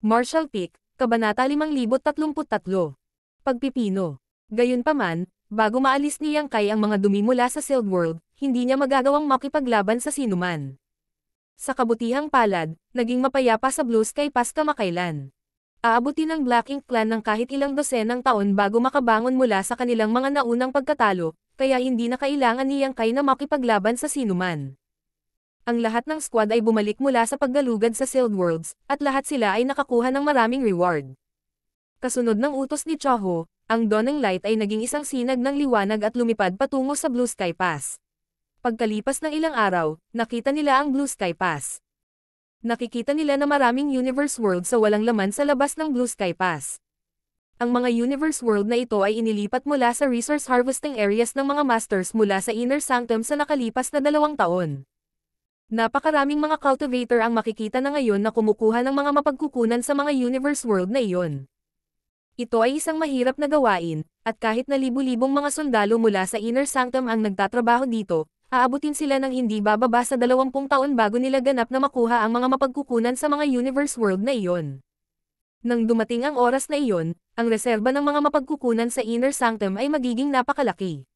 Marshall Peak, Kabanata 5033. Pagpipino. Gayunpaman, bago maalis ni Yang Kai ang mga dumi mula sa Sealed World, hindi niya magagawang makipaglaban sa sinuman. Sa kabutihang palad, naging mapayapa sa Blue Sky Pass kamakailan. Aabutin ng Black Ink Clan ng kahit ilang dosenang taon bago makabangon mula sa kanilang mga naunang pagkatalo, kaya hindi na kailangan ni Yang Kai na makipaglaban sa sinuman ang lahat ng squad ay bumalik mula sa paggalugad sa Sealed Worlds, at lahat sila ay nakakuha ng maraming reward. Kasunod ng utos ni Choho, ang Dawn Light ay naging isang sinag ng liwanag at lumipad patungo sa Blue Sky Pass. Pagkalipas ng ilang araw, nakita nila ang Blue Sky Pass. Nakikita nila na maraming universe world sa walang laman sa labas ng Blue Sky Pass. Ang mga universe world na ito ay inilipat mula sa resource harvesting areas ng mga masters mula sa Inner Sanctum sa nakalipas na dalawang taon. Napakaraming mga cultivator ang makikita na ngayon na kumukuha ng mga mapagkukunan sa mga universe world na iyon. Ito ay isang mahirap na gawain, at kahit na libu-libong mga sundalo mula sa Inner Sanctum ang nagtatrabaho dito, aabutin sila ng hindi bababa sa 20 taon bago nila ganap na makuha ang mga mapagkukunan sa mga universe world na iyon. Nang dumating ang oras na iyon, ang reserba ng mga mapagkukunan sa Inner Sanctum ay magiging napakalaki.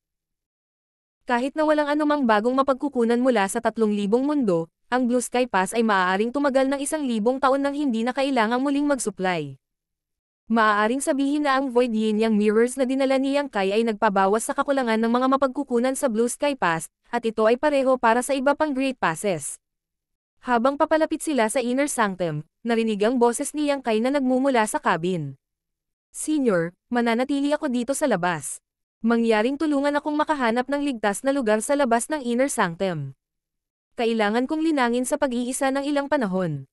Kahit na walang anumang bagong mapagkukunan mula sa 3,000 mundo, ang Blue Sky Pass ay maaaring tumagal ng 1,000 taon nang hindi na kailangang muling mag-supply. Maaaring sabihin na ang Void Yin Yang Mirrors na dinala ni Yang Kai ay nagpabawas sa kakulangan ng mga mapagkukunan sa Blue Sky Pass, at ito ay pareho para sa iba pang Great Passes. Habang papalapit sila sa Inner Sanctum, narinig ang boses ni Yang Kai na nagmumula sa cabin. Senior, mananatili ako dito sa labas. Mangyaring tulungan akong makahanap ng ligtas na lugar sa labas ng Inner Sanctum. Kailangan kong linangin sa pag-iisa ng ilang panahon.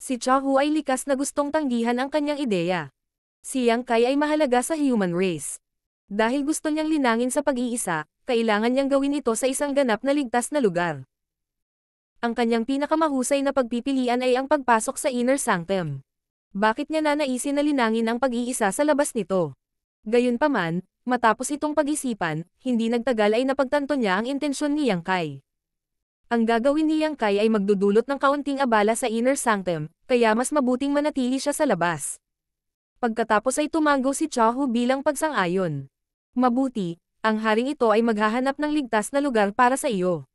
Si Chahu ay likas na gustong tanggihan ang kanyang ideya. Si Yang Kai ay mahalaga sa human race. Dahil gusto niyang linangin sa pag-iisa, kailangan niyang gawin ito sa isang ganap na ligtas na lugar ang kanyang pinakamahusay na pagpipilian ay ang pagpasok sa inner sanctum. Bakit niya nanaisin na linangin ang pag-iisa sa labas nito? Gayunpaman, matapos itong pag-isipan, hindi nagtagal ay napagtanto niya ang intensyon ni Yang Kai. Ang gagawin ni Yang Kai ay magdudulot ng kaunting abala sa inner sanctum, kaya mas mabuting manatili siya sa labas. Pagkatapos ay tumango si Chahu bilang pagsang-ayon. Mabuti, ang haring ito ay maghahanap ng ligtas na lugar para sa iyo.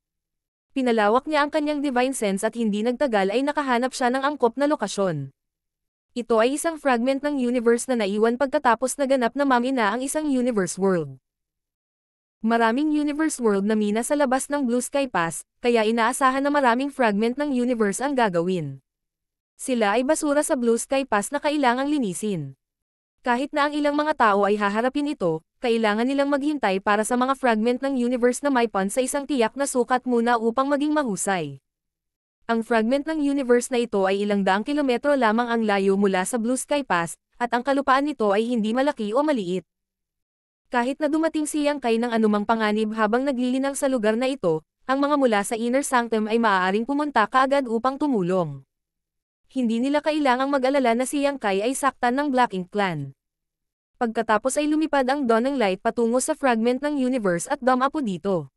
Pinalawak niya ang kanyang divine sense at hindi nagtagal ay nakahanap siya ng angkop na lokasyon. Ito ay isang fragment ng universe na naiwan pagkatapos naganap na mamina ang isang universe world. Maraming universe world na mina sa labas ng Blue Sky Pass, kaya inaasahan na maraming fragment ng universe ang gagawin. Sila ay basura sa Blue Sky Pass na kailangang linisin. Kahit na ang ilang mga tao ay haharapin ito, kailangan nilang maghintay para sa mga fragment ng universe na may pon sa isang tiyak na sukat muna upang maging mahusay. Ang fragment ng universe na ito ay ilang daang kilometro lamang ang layo mula sa Blue Sky Pass, at ang kalupaan nito ay hindi malaki o maliit. Kahit na dumating si Yang Kai ng anumang panganib habang naglilinang sa lugar na ito, ang mga mula sa Inner Sanctum ay maaaring pumunta kaagad upang tumulong. Hindi nila kailangang mag-alala na si Yang Kai ay saktan ng Black Ink Clan. Pagkatapos ay lumipad ang Dawn ng Light patungo sa fragment ng universe at dumapo dito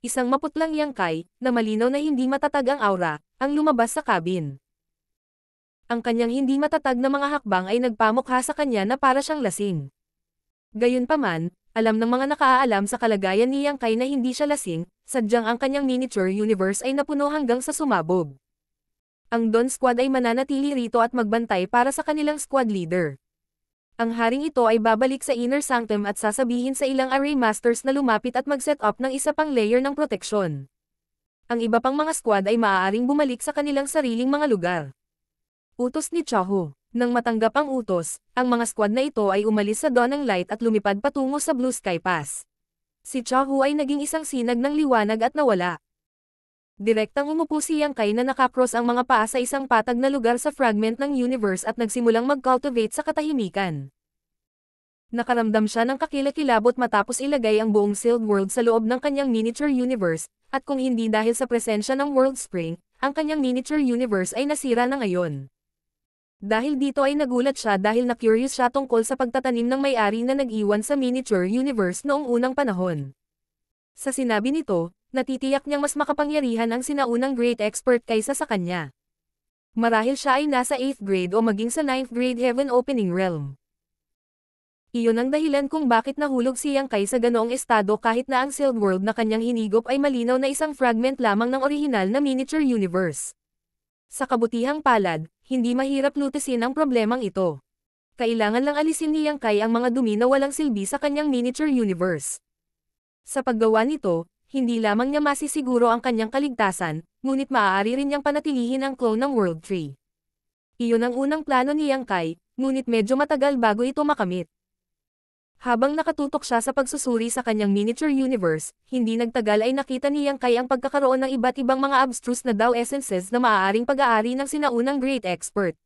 isang maputlang yangkay, na malinaw na hindi matatag ang aura, ang lumabas sa cabin. Ang kanyang hindi matatag na mga hakbang ay nagpamukha sa kanya na para siyang lasing. Gayunpaman, alam ng mga nakaalam sa kalagayan ni Yangkay na hindi siya lasing, sadyang ang kanyang miniature universe ay napuno hanggang sa sumabog. Ang Don Squad ay mananatili rito at magbantay para sa kanilang squad leader ang haring ito ay babalik sa Inner Sanctum at sasabihin sa ilang Array Masters na lumapit at mag-set up ng isa pang layer ng proteksyon. Ang iba pang mga squad ay maaaring bumalik sa kanilang sariling mga lugar. Utos ni Chahu Nang matanggap ang utos, ang mga squad na ito ay umalis sa Dawn ng Light at lumipad patungo sa Blue Sky Pass. Si Chahu ay naging isang sinag ng liwanag at nawala. Direktang umupo si Yang Kai na nakakross ang mga paa sa isang patag na lugar sa fragment ng universe at nagsimulang mag-cultivate sa katahimikan. Nakaramdam siya ng kakilakilabot matapos ilagay ang buong sealed world sa loob ng kanyang miniature universe, at kung hindi dahil sa presensya ng world spring, ang kanyang miniature universe ay nasira na ngayon. Dahil dito ay nagulat siya dahil na-curious siya tungkol sa pagtatanim ng may-ari na nag-iwan sa miniature universe noong unang panahon. Sa sinabi nito, natitiyak niyang mas makapangyarihan ang sinaunang great expert kaysa sa kanya. Marahil siya ay nasa 8th grade o maging sa 9th grade heaven opening realm. Iyon ang dahilan kung bakit nahulog siyang kay sa ganoong estado kahit na ang sealed world na kanyang hinigop ay malinaw na isang fragment lamang ng orihinal na miniature universe. Sa kabutihang palad, hindi mahirap lutasin ang problemang ito kailangan lang alisin ni kay ang mga dumi na walang silbi sa kanyang miniature universe. Sa paggawa nito, hindi lamang niya masisiguro ang kanyang kaligtasan, ngunit maaari rin niyang panatilihin ang clone ng World Tree. Iyon ang unang plano ni Yang Kai, ngunit medyo matagal bago ito makamit. Habang nakatutok siya sa pagsusuri sa kanyang miniature universe, hindi nagtagal ay nakita ni Yang Kai ang pagkakaroon ng iba't ibang mga abstruse na Tao essences na maaaring pag-aari ng sinaunang great expert.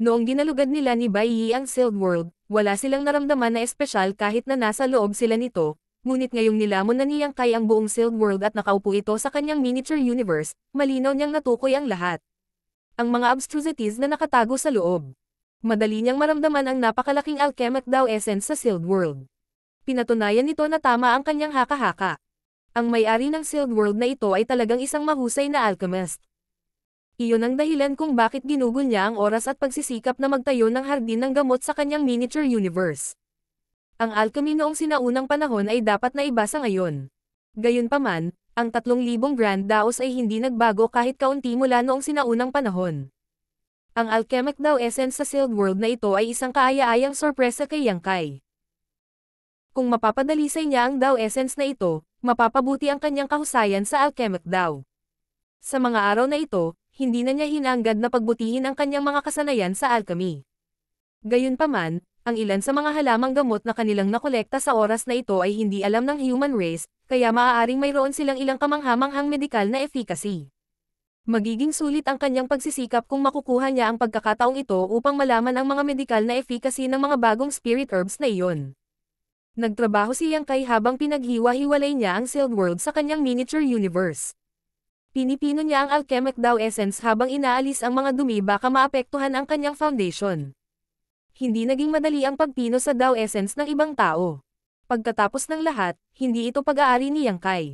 Noong ginalugad nila ni Bai Yi ang Sealed World, wala silang naramdaman na espesyal kahit na nasa loob sila nito, Ngunit ngayong nilamon na niyang kay ang buong Sealed World at nakaupo ito sa kanyang miniature universe, malinaw niyang natukoy ang lahat. Ang mga abstrusities na nakatago sa loob. Madali niyang maramdaman ang napakalaking alchemic Dao essence sa Sealed World. Pinatunayan nito na tama ang kanyang haka-haka. Ang may-ari ng Sealed World na ito ay talagang isang mahusay na alchemist. Iyon ang dahilan kung bakit ginugol niya ang oras at pagsisikap na magtayo ng hardin ng gamot sa kanyang miniature universe ang alchemy noong sinaunang panahon ay dapat na iba sa ngayon. Gayunpaman, ang 3,000 Grand Daos ay hindi nagbago kahit kaunti mula noong sinaunang panahon. Ang alchemic Dao essence sa sealed world na ito ay isang kaaya-ayang sorpresa kay Yangkai. Kung mapapadalisay niya ang Dao essence na ito, mapapabuti ang kanyang kahusayan sa alchemic Dao. Sa mga araw na ito, hindi na niya hinanggad na pagbutihin ang kanyang mga kasanayan sa alchemy. Gayunpaman, ang ilan sa mga halamang gamot na kanilang nakolekta sa oras na ito ay hindi alam ng human race, kaya maaaring mayroon silang ilang kamanghamanghang medikal na efficacy. Magiging sulit ang kanyang pagsisikap kung makukuha niya ang pagkakataong ito upang malaman ang mga medikal na efficacy ng mga bagong spirit herbs na iyon. Nagtrabaho si Yang Kai habang pinaghiwa-hiwalay niya ang Sealed World sa kanyang miniature universe. Pinipino niya ang alchemic Tao Essence habang inaalis ang mga dumi baka maapektuhan ang kanyang foundation hindi naging madali ang pagpino sa Tao Essence ng ibang tao. Pagkatapos ng lahat, hindi ito pag-aari ni Yang Kai.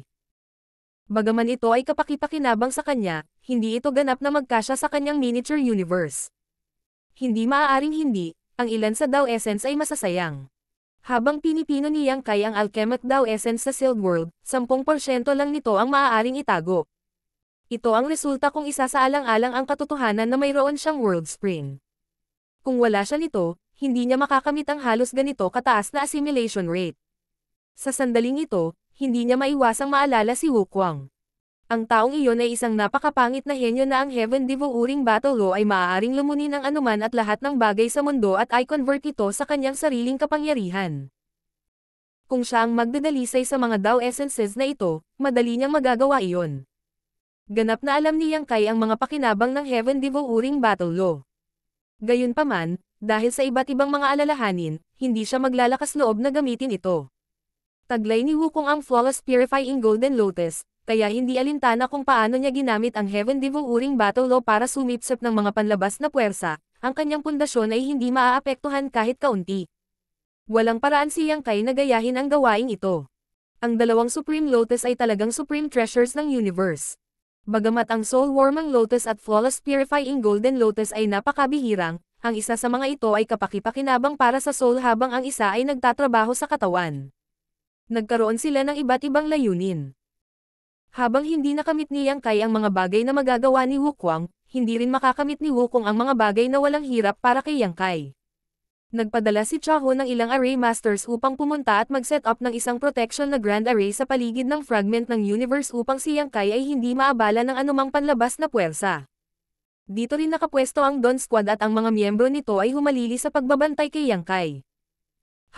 Bagaman ito ay kapakipakinabang sa kanya, hindi ito ganap na magkasya sa kanyang miniature universe. Hindi maaaring hindi, ang ilan sa Tao Essence ay masasayang. Habang pinipino ni Yang Kai ang Alchemic Tao Essence sa Sealed World, 10% lang nito ang maaaring itago. Ito ang resulta kung isa isasaalang-alang ang katotohanan na mayroon siyang World Spring. Kung wala siya nito, hindi niya makakamit ang halos ganito kataas na assimilation rate. Sa sandaling ito, hindi niya maiwasang maalala si Wu Kwang. Ang taong iyon ay isang napakapangit na henyo na ang Heaven Devouring Battle Law ay maaaring lumunin ang anuman at lahat ng bagay sa mundo at i-convert ito sa kanyang sariling kapangyarihan. Kung siya ang magdadalisay sa mga Dao Essences na ito, madali niyang magagawa iyon. Ganap na alam ni Yang Kai ang mga pakinabang ng Heaven Devouring Battle Law. Gayunpaman, dahil sa iba't ibang mga alalahanin, hindi siya maglalakas loob na gamitin ito. Taglay ni Wukong ang flawless purifying golden lotus, kaya hindi alintana kung paano niya ginamit ang Heaven Devouring Battle Law para sumipsip ng mga panlabas na puwersa, ang kanyang pundasyon ay hindi maaapektuhan kahit kaunti. Walang paraan si Yang Kai na gayahin ang gawaing ito. Ang dalawang Supreme Lotus ay talagang Supreme Treasures ng Universe. Bagamat ang soul-warming lotus at flawless purifying golden lotus ay napakabihirang, ang isa sa mga ito ay kapakipakinabang para sa soul habang ang isa ay nagtatrabaho sa katawan. Nagkaroon sila ng iba't ibang layunin. Habang hindi nakamit ni Yang Kai ang mga bagay na magagawa ni Wukwang, hindi rin makakamit ni Wukong ang mga bagay na walang hirap para kay Yang Kai. Nagpadala si Chaho ng ilang Array Masters upang pumunta at mag-set up ng isang protection na Grand Array sa paligid ng fragment ng universe upang si Yang Kai ay hindi maabala ng anumang panlabas na puwersa. Dito rin nakapwesto ang Don Squad at ang mga miyembro nito ay humalili sa pagbabantay kay Yang Kai.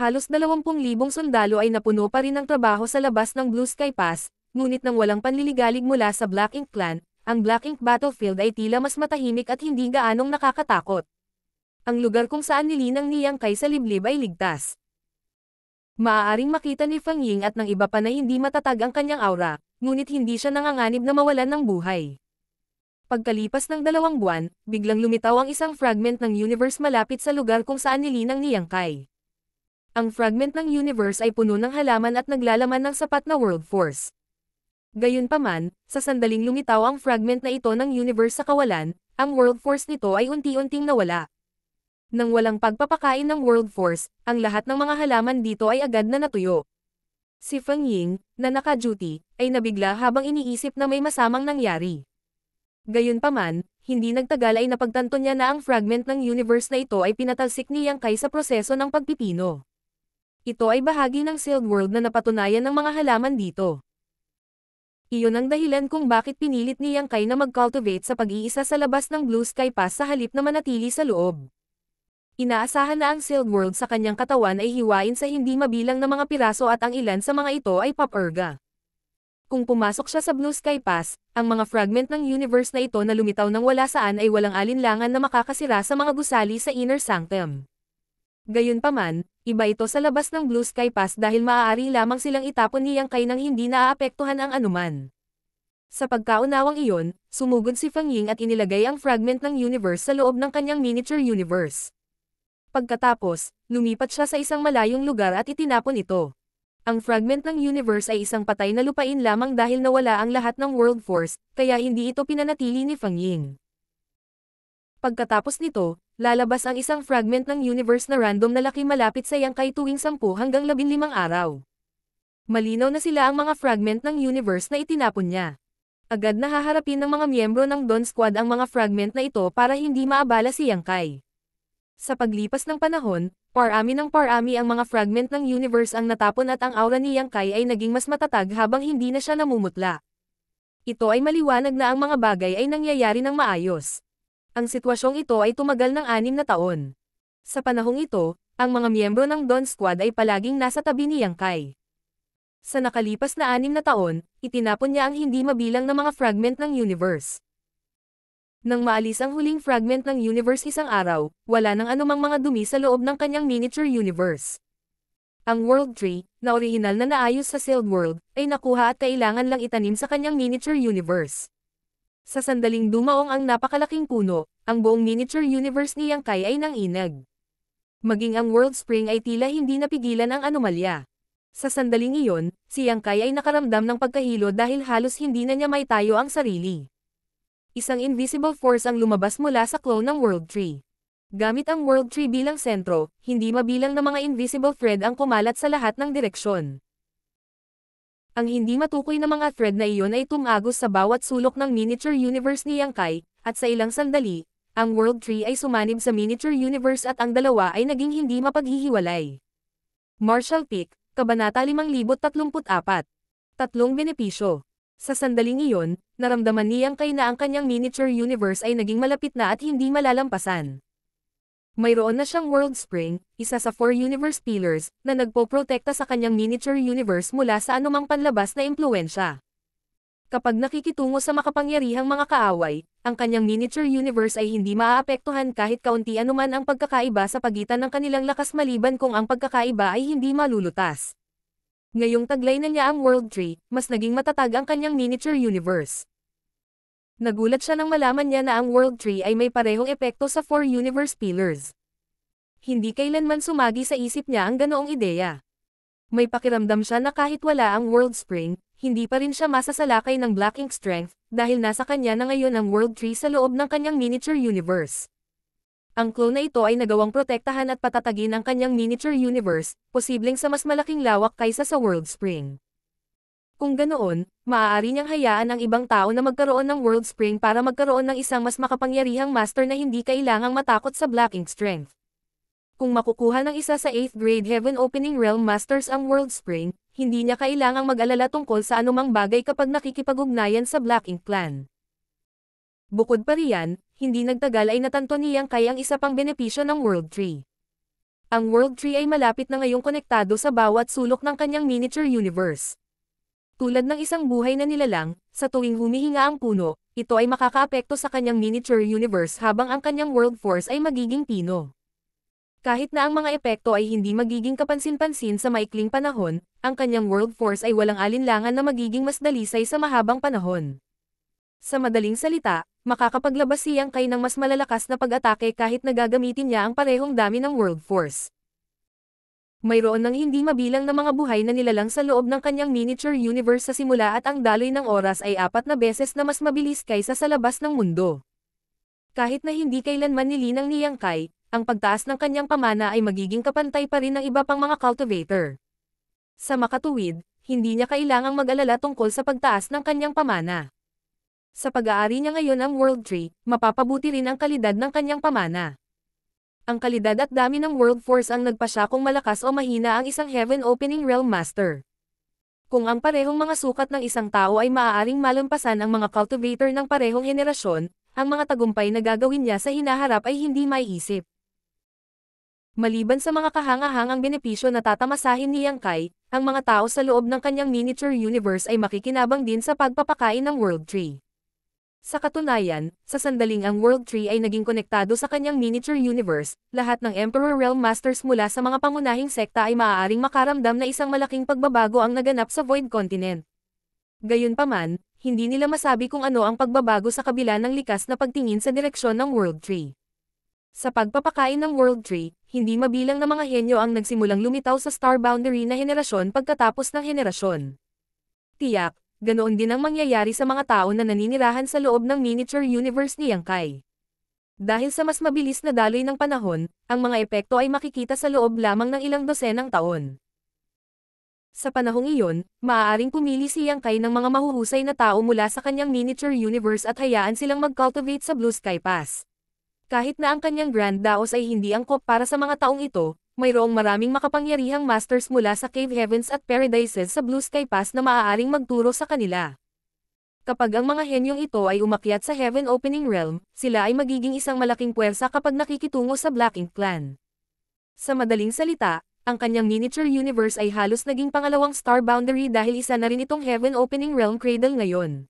Halos 20,000 sundalo ay napuno pa rin ng trabaho sa labas ng Blue Sky Pass, ngunit nang walang panliligalig mula sa Black Ink Clan, ang Black Ink Battlefield ay tila mas matahimik at hindi gaanong nakakatakot ang lugar kung saan nilinang ni Yang Kai sa liblib ay ligtas. Maaaring makita ni Fang Ying at ng iba pa na hindi matatag ang kanyang aura, ngunit hindi siya nanganganib na mawalan ng buhay. Pagkalipas ng dalawang buwan, biglang lumitaw ang isang fragment ng universe malapit sa lugar kung saan nilinang ni Yang Kai. Ang fragment ng universe ay puno ng halaman at naglalaman ng sapat na world force. Gayunpaman, sa sandaling lumitaw ang fragment na ito ng universe sa kawalan, ang world force nito ay unti-unting nawala. Nang walang pagpapakain ng World Force, ang lahat ng mga halaman dito ay agad na natuyo. Si Feng Ying, na naka-duty, ay nabigla habang iniisip na may masamang nangyari. Gayunpaman, hindi nagtagal ay napagtanto niya na ang fragment ng universe na ito ay pinatalsik ni Yang Kai sa proseso ng pagpipino. Ito ay bahagi ng sealed world na napatunayan ng mga halaman dito. Iyon ang dahilan kung bakit pinilit ni Yang Kai na mag-cultivate sa pag-iisa sa labas ng Blue Sky Pass sa halip na manatili sa loob. Inaasahan na ang sealed world sa kanyang katawan ay hiwain sa hindi mabilang na mga piraso at ang ilan sa mga ito ay papurga. Kung pumasok siya sa Blue Sky Pass, ang mga fragment ng universe na ito na lumitaw ng wala saan ay walang alinlangan na makakasira sa mga gusali sa Inner Sanctum. Gayunpaman, iba ito sa labas ng Blue Sky Pass dahil maaari lamang silang itapon ni Yang Kai nang hindi naaapektuhan ang anuman. Sa pagkaunawang iyon, sumugod si Fang Ying at inilagay ang fragment ng universe sa loob ng kanyang miniature universe. Pagkatapos, lumipat siya sa isang malayong lugar at itinapon ito. Ang fragment ng universe ay isang patay na lupain lamang dahil nawala ang lahat ng world force, kaya hindi ito pinanatili ni Fang Ying. Pagkatapos nito, lalabas ang isang fragment ng universe na random na laki malapit sa Yangkay tuwing 10 hanggang 15 araw. Malinaw na sila ang mga fragment ng universe na itinapon niya. Agad na haharapin ng mga miyembro ng Don Squad ang mga fragment na ito para hindi maabala si Yang Kai. Sa paglipas ng panahon, parami ng parami ang mga fragment ng universe ang natapon at ang aura ni Yang Kai ay naging mas matatag habang hindi na siya namumutla. Ito ay maliwanag na ang mga bagay ay nangyayari ng maayos. Ang sitwasyong ito ay tumagal ng anim na taon. Sa panahong ito, ang mga miyembro ng Don Squad ay palaging nasa tabi ni Yang Kai. Sa nakalipas na anim na taon, itinapon niya ang hindi mabilang na mga fragment ng universe. Nang maalis ang huling fragment ng universe isang araw, wala nang anumang mga dumi sa loob ng kanyang miniature universe. Ang World Tree, na orihinal na naayos sa Sealed World, ay nakuha at kailangan lang itanim sa kanyang miniature universe. Sa sandaling dumaong ang napakalaking puno, ang buong miniature universe ni Yang Kai ay nanginag. Maging ang World Spring ay tila hindi napigilan ang anomalya. Sa sandaling iyon, si Yang Kai ay nakaramdam ng pagkahilo dahil halos hindi na niya maitayo ang sarili. Isang invisible force ang lumabas mula sa clone ng World Tree. Gamit ang World Tree bilang sentro, hindi mabilang na mga invisible thread ang kumalat sa lahat ng direksyon. Ang hindi matukoy na mga thread na iyon ay tumagos sa bawat sulok ng miniature universe ni Yangkai, at sa ilang sandali, ang World Tree ay sumanib sa miniature universe at ang dalawa ay naging hindi mapaghihiwalay. Marshall Peak, Kabanata 5034 Tatlong benepisyo. Sa sandaling iyon, naramdaman niyang kay na ang kanyang miniature universe ay naging malapit na at hindi malalampasan. Mayroon na siyang World Spring, isa sa four universe pillars, na nagpoprotekta sa kanyang miniature universe mula sa anumang panlabas na impluensya. Kapag nakikitungo sa makapangyarihang mga kaaway, ang kanyang miniature universe ay hindi maaapektuhan kahit kaunti anuman ang pagkakaiba sa pagitan ng kanilang lakas maliban kung ang pagkakaiba ay hindi malulutas. Ngayong taglay na niya ang World Tree, mas naging matatag ang kanyang miniature universe. Nagulat siya nang malaman niya na ang World Tree ay may parehong epekto sa four universe pillars. Hindi kailanman sumagi sa isip niya ang ganoong ideya. May pakiramdam siya na kahit wala ang World Spring, hindi pa rin siya masasalakay ng Black Ink Strength, dahil nasa kanya na ngayon ang World Tree sa loob ng kanyang miniature universe. Ang clone na ito ay nagawang protektahan at patatagin ang kanyang miniature universe, posibleng sa mas malaking lawak kaysa sa World Spring. Kung ganoon, maaari niyang hayaan ang ibang tao na magkaroon ng World Spring para magkaroon ng isang mas makapangyarihang master na hindi kailangang matakot sa Black Ink Strength. Kung makukuha ng isa sa 8th grade Heaven Opening Realm Masters ang World Spring, hindi niya kailangang mag-alala tungkol sa anumang bagay kapag nakikipag-ugnayan sa Black Ink Clan. Bukod pa riyan, hindi nagtagal ay natanto niyang kay ang isa pang benepisyo ng World Tree. Ang World Tree ay malapit na ngayong konektado sa bawat sulok ng kanyang miniature universe. Tulad ng isang buhay na nilalang, sa tuwing humihinga ang puno, ito ay makakaapekto sa kanyang miniature universe habang ang kanyang world force ay magiging pino. Kahit na ang mga epekto ay hindi magiging kapansin-pansin sa maikling panahon, ang kanyang world force ay walang alinlangan na magiging mas dalisay sa mahabang panahon. Sa madaling salita, makakapaglabas siyang kay ng mas malalakas na pag-atake kahit nagagamitin niya ang parehong dami ng world force. Mayroon ng hindi mabilang na mga buhay na nilalang sa loob ng kanyang miniature universe sa simula at ang daloy ng oras ay apat na beses na mas mabilis kaysa sa labas ng mundo. Kahit na hindi kailanman nilinang ni Yang Kai, ang pagtaas ng kanyang pamana ay magiging kapantay pa rin ng iba pang mga cultivator. Sa makatuwid, hindi niya kailangang mag-alala tungkol sa pagtaas ng kanyang pamana. Sa pag-aari niya ngayon ang World Tree, mapapabuti rin ang kalidad ng kanyang pamana. Ang kalidad at dami ng World Force ang nagpasya kung malakas o mahina ang isang Heaven Opening Realm Master. Kung ang parehong mga sukat ng isang tao ay maaaring malampasan ang mga cultivator ng parehong henerasyon, ang mga tagumpay na gagawin niya sa hinaharap ay hindi maiisip. Maliban sa mga kahangahangang benepisyo na tatamasahin ni Yang Kai, ang mga tao sa loob ng kanyang miniature universe ay makikinabang din sa pagpapakain ng World Tree. Sa katunayan, sa sandaling ang World Tree ay naging konektado sa kanyang miniature universe, lahat ng Emperor Realm Masters mula sa mga pangunahing sekta ay maaaring makaramdam na isang malaking pagbabago ang naganap sa Void Continent. Gayunpaman, hindi nila masabi kung ano ang pagbabago sa kabila ng likas na pagtingin sa direksyon ng World Tree. Sa pagpapakain ng World Tree, hindi mabilang na mga henyo ang nagsimulang lumitaw sa star boundary na henerasyon pagkatapos ng henerasyon. Tiyak, ganoon din ang mangyayari sa mga tao na naninirahan sa loob ng miniature universe ni Yang Kai. Dahil sa mas mabilis na daloy ng panahon, ang mga epekto ay makikita sa loob lamang ng ilang dosenang taon. Sa panahong iyon, maaaring pumili si Yang Kai ng mga mahuhusay na tao mula sa kanyang miniature universe at hayaan silang mag-cultivate sa Blue Sky Pass. Kahit na ang kanyang Grand Daos ay hindi angkop para sa mga taong ito, mayroong maraming makapangyarihang masters mula sa Cave Heavens at Paradises sa Blue Sky Pass na maaaring magturo sa kanila. Kapag ang mga henyong ito ay umakyat sa Heaven Opening Realm, sila ay magiging isang malaking puwersa kapag nakikitungo sa Black Ink Clan. Sa madaling salita, ang kanyang miniature universe ay halos naging pangalawang star boundary dahil isa na rin itong Heaven Opening Realm Cradle ngayon.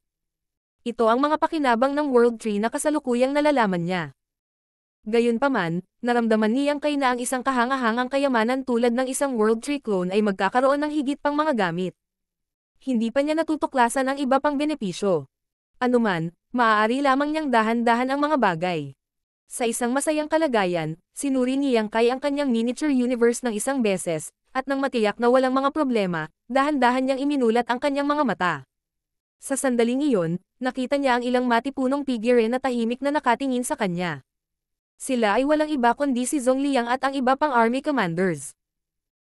Ito ang mga pakinabang ng World Tree na kasalukuyang nalalaman niya. Gayunpaman, naramdaman niyang kay na ang isang kahangahangang kayamanan tulad ng isang World Tree clone ay magkakaroon ng higit pang mga gamit. Hindi pa niya natutuklasan ang iba pang benepisyo. Anuman, maaari lamang niyang dahan-dahan ang mga bagay. Sa isang masayang kalagayan, sinuri niyang kay ang kanyang miniature universe ng isang beses, at nang matiyak na walang mga problema, dahan-dahan niyang iminulat ang kanyang mga mata. Sa sandaling iyon, nakita niya ang ilang matipunong figure na tahimik na nakatingin sa kanya. Sila ay walang iba kundi si Zhong at ang iba pang army commanders.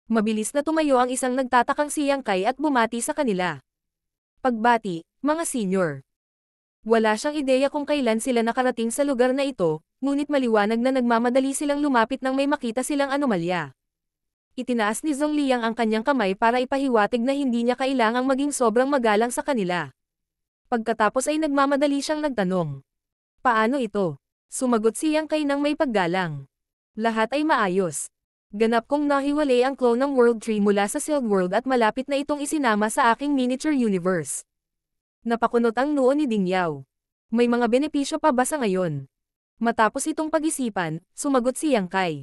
Mabilis na tumayo ang isang nagtatakang siyang Yang Kai at bumati sa kanila. Pagbati, mga senior. Wala siyang ideya kung kailan sila nakarating sa lugar na ito, ngunit maliwanag na nagmamadali silang lumapit nang may makita silang anomalya. Itinaas ni Zhong ang kanyang kamay para ipahiwatig na hindi niya kailangang maging sobrang magalang sa kanila. Pagkatapos ay nagmamadali siyang nagtanong. Paano ito? Sumagot siyang kay nang may paggalang. Lahat ay maayos. Ganap kong nahiwalay ang clone ng World Tree mula sa Silk World at malapit na itong isinama sa aking miniature universe. Napakunot ang noo ni Ding Yao. May mga benepisyo pa ba sa ngayon? Matapos itong pag-isipan, sumagot si Yang Kai.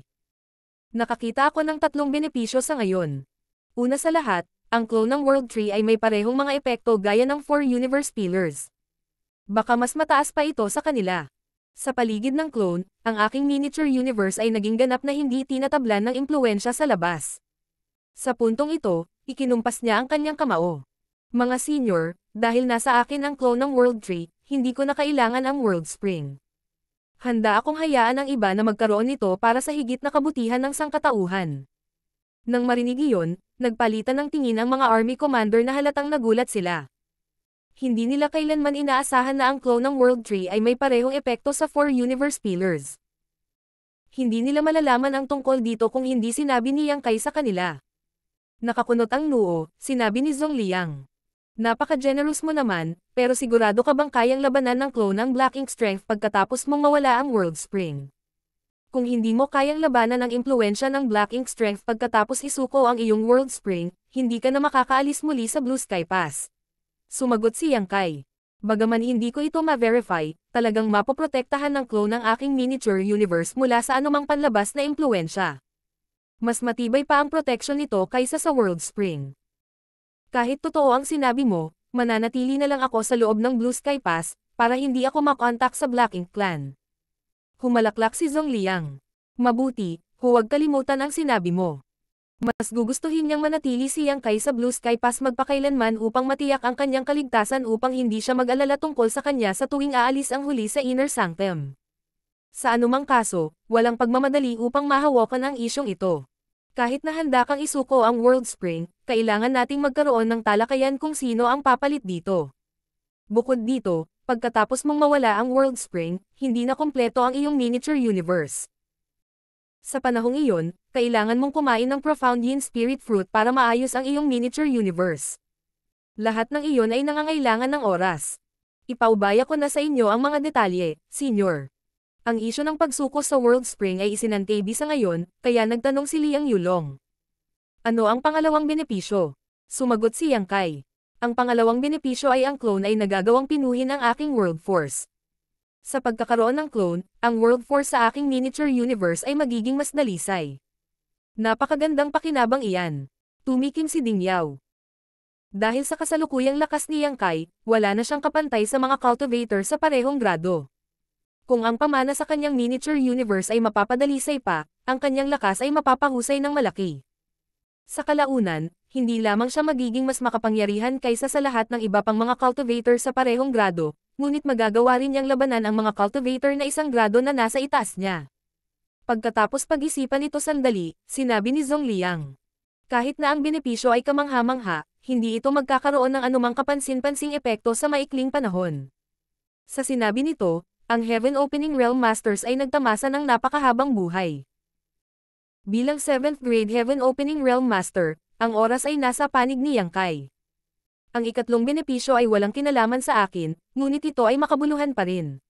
Nakakita ako ng tatlong benepisyo sa ngayon. Una sa lahat, ang clone ng World Tree ay may parehong mga epekto gaya ng Four universe pillars. Baka mas mataas pa ito sa kanila. Sa paligid ng clone, ang aking miniature universe ay naging ganap na hindi tinatablan ng impluensya sa labas. Sa puntong ito, ikinumpas niya ang kanyang kamao. Mga senior, dahil nasa akin ang clone ng World Tree, hindi ko na kailangan ang World Spring. Handa akong hayaan ang iba na magkaroon nito para sa higit na kabutihan ng sangkatauhan. Nang marinig iyon, nagpalitan ng tingin ang mga army commander na halatang nagulat sila hindi nila kailanman inaasahan na ang clone ng World Tree ay may parehong epekto sa four universe pillars. Hindi nila malalaman ang tungkol dito kung hindi sinabi ni Yang Kai sa kanila. Nakakunot ang nuo, sinabi ni Zhong Liang. Napaka-generous mo naman, pero sigurado ka bang kayang labanan ng clone ng Black Ink Strength pagkatapos mong mawala ang World Spring? Kung hindi mo kayang labanan ang impluensya ng Black Ink Strength pagkatapos isuko ang iyong World Spring, hindi ka na makakaalis muli sa Blue Sky Pass. Sumagot si Yang Kai. Bagaman hindi ko ito ma-verify, talagang mapoprotektahan ng clone ang aking miniature universe mula sa anumang panlabas na impluensya. Mas matibay pa ang protection nito kaysa sa World Spring. Kahit totoo ang sinabi mo, mananatili na lang ako sa loob ng Blue Sky Pass, para hindi ako makontak sa Black Ink Clan. Humalaklak si Zhong Liang. Mabuti, huwag kalimutan ang sinabi mo. Mas gugustuhin niyang manatili siyang kaysa Blue Sky Pass magpakailanman upang matiyak ang kanyang kaligtasan upang hindi siya mag-alala tungkol sa kanya sa tuwing aalis ang huli sa Inner Sanctum. Sa anumang kaso, walang pagmamadali upang mahawakan ang isyong ito. Kahit na handa kang isuko ang World Spring, kailangan nating magkaroon ng talakayan kung sino ang papalit dito. Bukod dito, pagkatapos mong mawala ang World Spring, hindi na kompleto ang iyong miniature universe. Sa panahong iyon, kailangan mong kumain ng Profound Yin Spirit Fruit para maayos ang iyong miniature universe. Lahat ng iyon ay nangangailangan ng oras. Ipaubaya ko na sa inyo ang mga detalye, Senior. Ang isyo ng pagsuko sa World Spring ay isinantebi sa ngayon, kaya nagtanong si Liang Yulong. Ano ang pangalawang benepisyo? Sumagot si Yang Kai. Ang pangalawang benepisyo ay ang clone ay nagagawang pinuhin ang aking world force. Sa pagkakaroon ng clone, ang world force sa aking miniature universe ay magiging mas dalisay. Napakagandang pakinabang iyan. Tumikim si Ding Yao. Dahil sa kasalukuyang lakas ni Yang Kai, wala na siyang kapantay sa mga cultivator sa parehong grado. Kung ang pamana sa kanyang miniature universe ay mapapadalisay pa, ang kanyang lakas ay mapapahusay ng malaki. Sa kalaunan, hindi lamang siya magiging mas makapangyarihan kaysa sa lahat ng iba pang mga cultivator sa parehong grado, ngunit magagawa rin niyang labanan ang mga cultivator na isang grado na nasa itaas niya. Pagkatapos pag-isipan ito sandali, sinabi ni Zhong Liang. Kahit na ang benepisyo ay kamangha-mangha, hindi ito magkakaroon ng anumang kapansin-pansing epekto sa maikling panahon. Sa sinabi nito, ang Heaven Opening Realm Masters ay nagtamasa ng napakahabang buhay. Bilang 7th grade Heaven Opening Realm Master, ang oras ay nasa panig ni Yang Kai. Ang ikatlong benepisyo ay walang kinalaman sa akin, ngunit ito ay makabuluhan pa rin.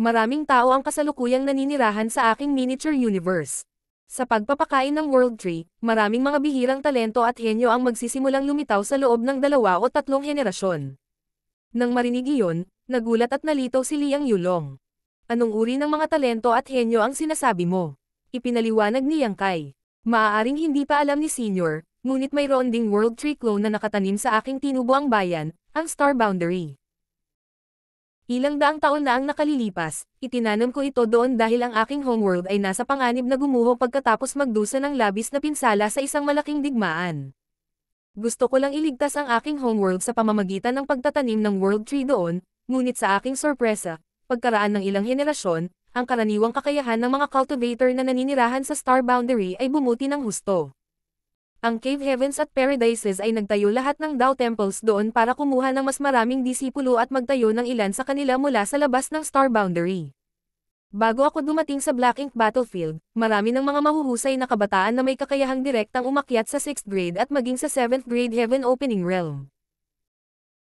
Maraming tao ang kasalukuyang naninirahan sa aking miniature universe. Sa pagpapakain ng World Tree, maraming mga bihirang talento at henyo ang magsisimulang lumitaw sa loob ng dalawa o tatlong henerasyon. Nang marinig iyon, nagulat at nalito si Liang Yulong. Anong uri ng mga talento at henyo ang sinasabi mo? Ipinaliwanag ni Yang Kai. Maaaring hindi pa alam ni Senior, ngunit mayroon ding World Tree clone na nakatanim sa aking tinubuang bayan, ang Star Boundary. Ilang daang taon na ang nakalilipas, itinanim ko ito doon dahil ang aking homeworld ay nasa panganib na gumuho pagkatapos magdusa ng labis na pinsala sa isang malaking digmaan. Gusto ko lang iligtas ang aking homeworld sa pamamagitan ng pagtatanim ng world tree doon, ngunit sa aking sorpresa, pagkaraan ng ilang henerasyon, ang karaniwang kakayahan ng mga cultivator na naninirahan sa star boundary ay bumuti ng husto. Ang Cave Heavens at Paradises ay nagtayo lahat ng Tao Temples doon para kumuha ng mas maraming disipulo at magtayo ng ilan sa kanila mula sa labas ng Star Boundary. Bago ako dumating sa Black Ink Battlefield, marami ng mga mahuhusay na kabataan na may kakayahang direktang umakyat sa 6th grade at maging sa 7th grade Heaven Opening Realm.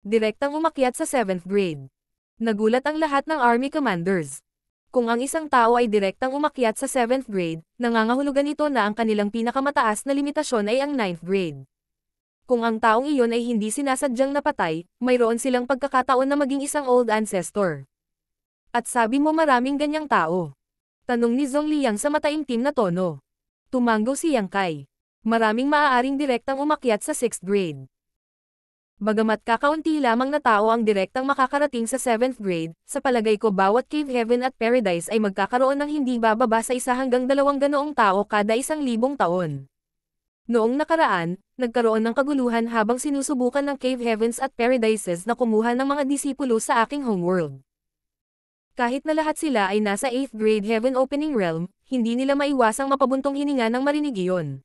Direktang umakyat sa 7th grade. Nagulat ang lahat ng army commanders. Kung ang isang tao ay direktang umakyat sa 7th grade, nangangahulugan ito na ang kanilang pinakamataas na limitasyon ay ang 9th grade. Kung ang taong iyon ay hindi sinasadyang napatay, mayroon silang pagkakataon na maging isang old ancestor. At sabi mo maraming ganyang tao. Tanong ni Zong Liang sa mataimtim na tono. Tumanggo si Yang Kai. Maraming maaaring direktang umakyat sa 6th grade. Bagamat kakaunti lamang na tao ang direktang makakarating sa 7th grade, sa palagay ko bawat cave heaven at paradise ay magkakaroon ng hindi bababa sa isa hanggang dalawang ganoong tao kada isang libong taon. Noong nakaraan, nagkaroon ng kaguluhan habang sinusubukan ng cave heavens at paradises na kumuha ng mga disipulo sa aking homeworld. Kahit na lahat sila ay nasa 8th grade heaven opening realm, hindi nila maiwasang mapabuntong hininga ng marinig iyon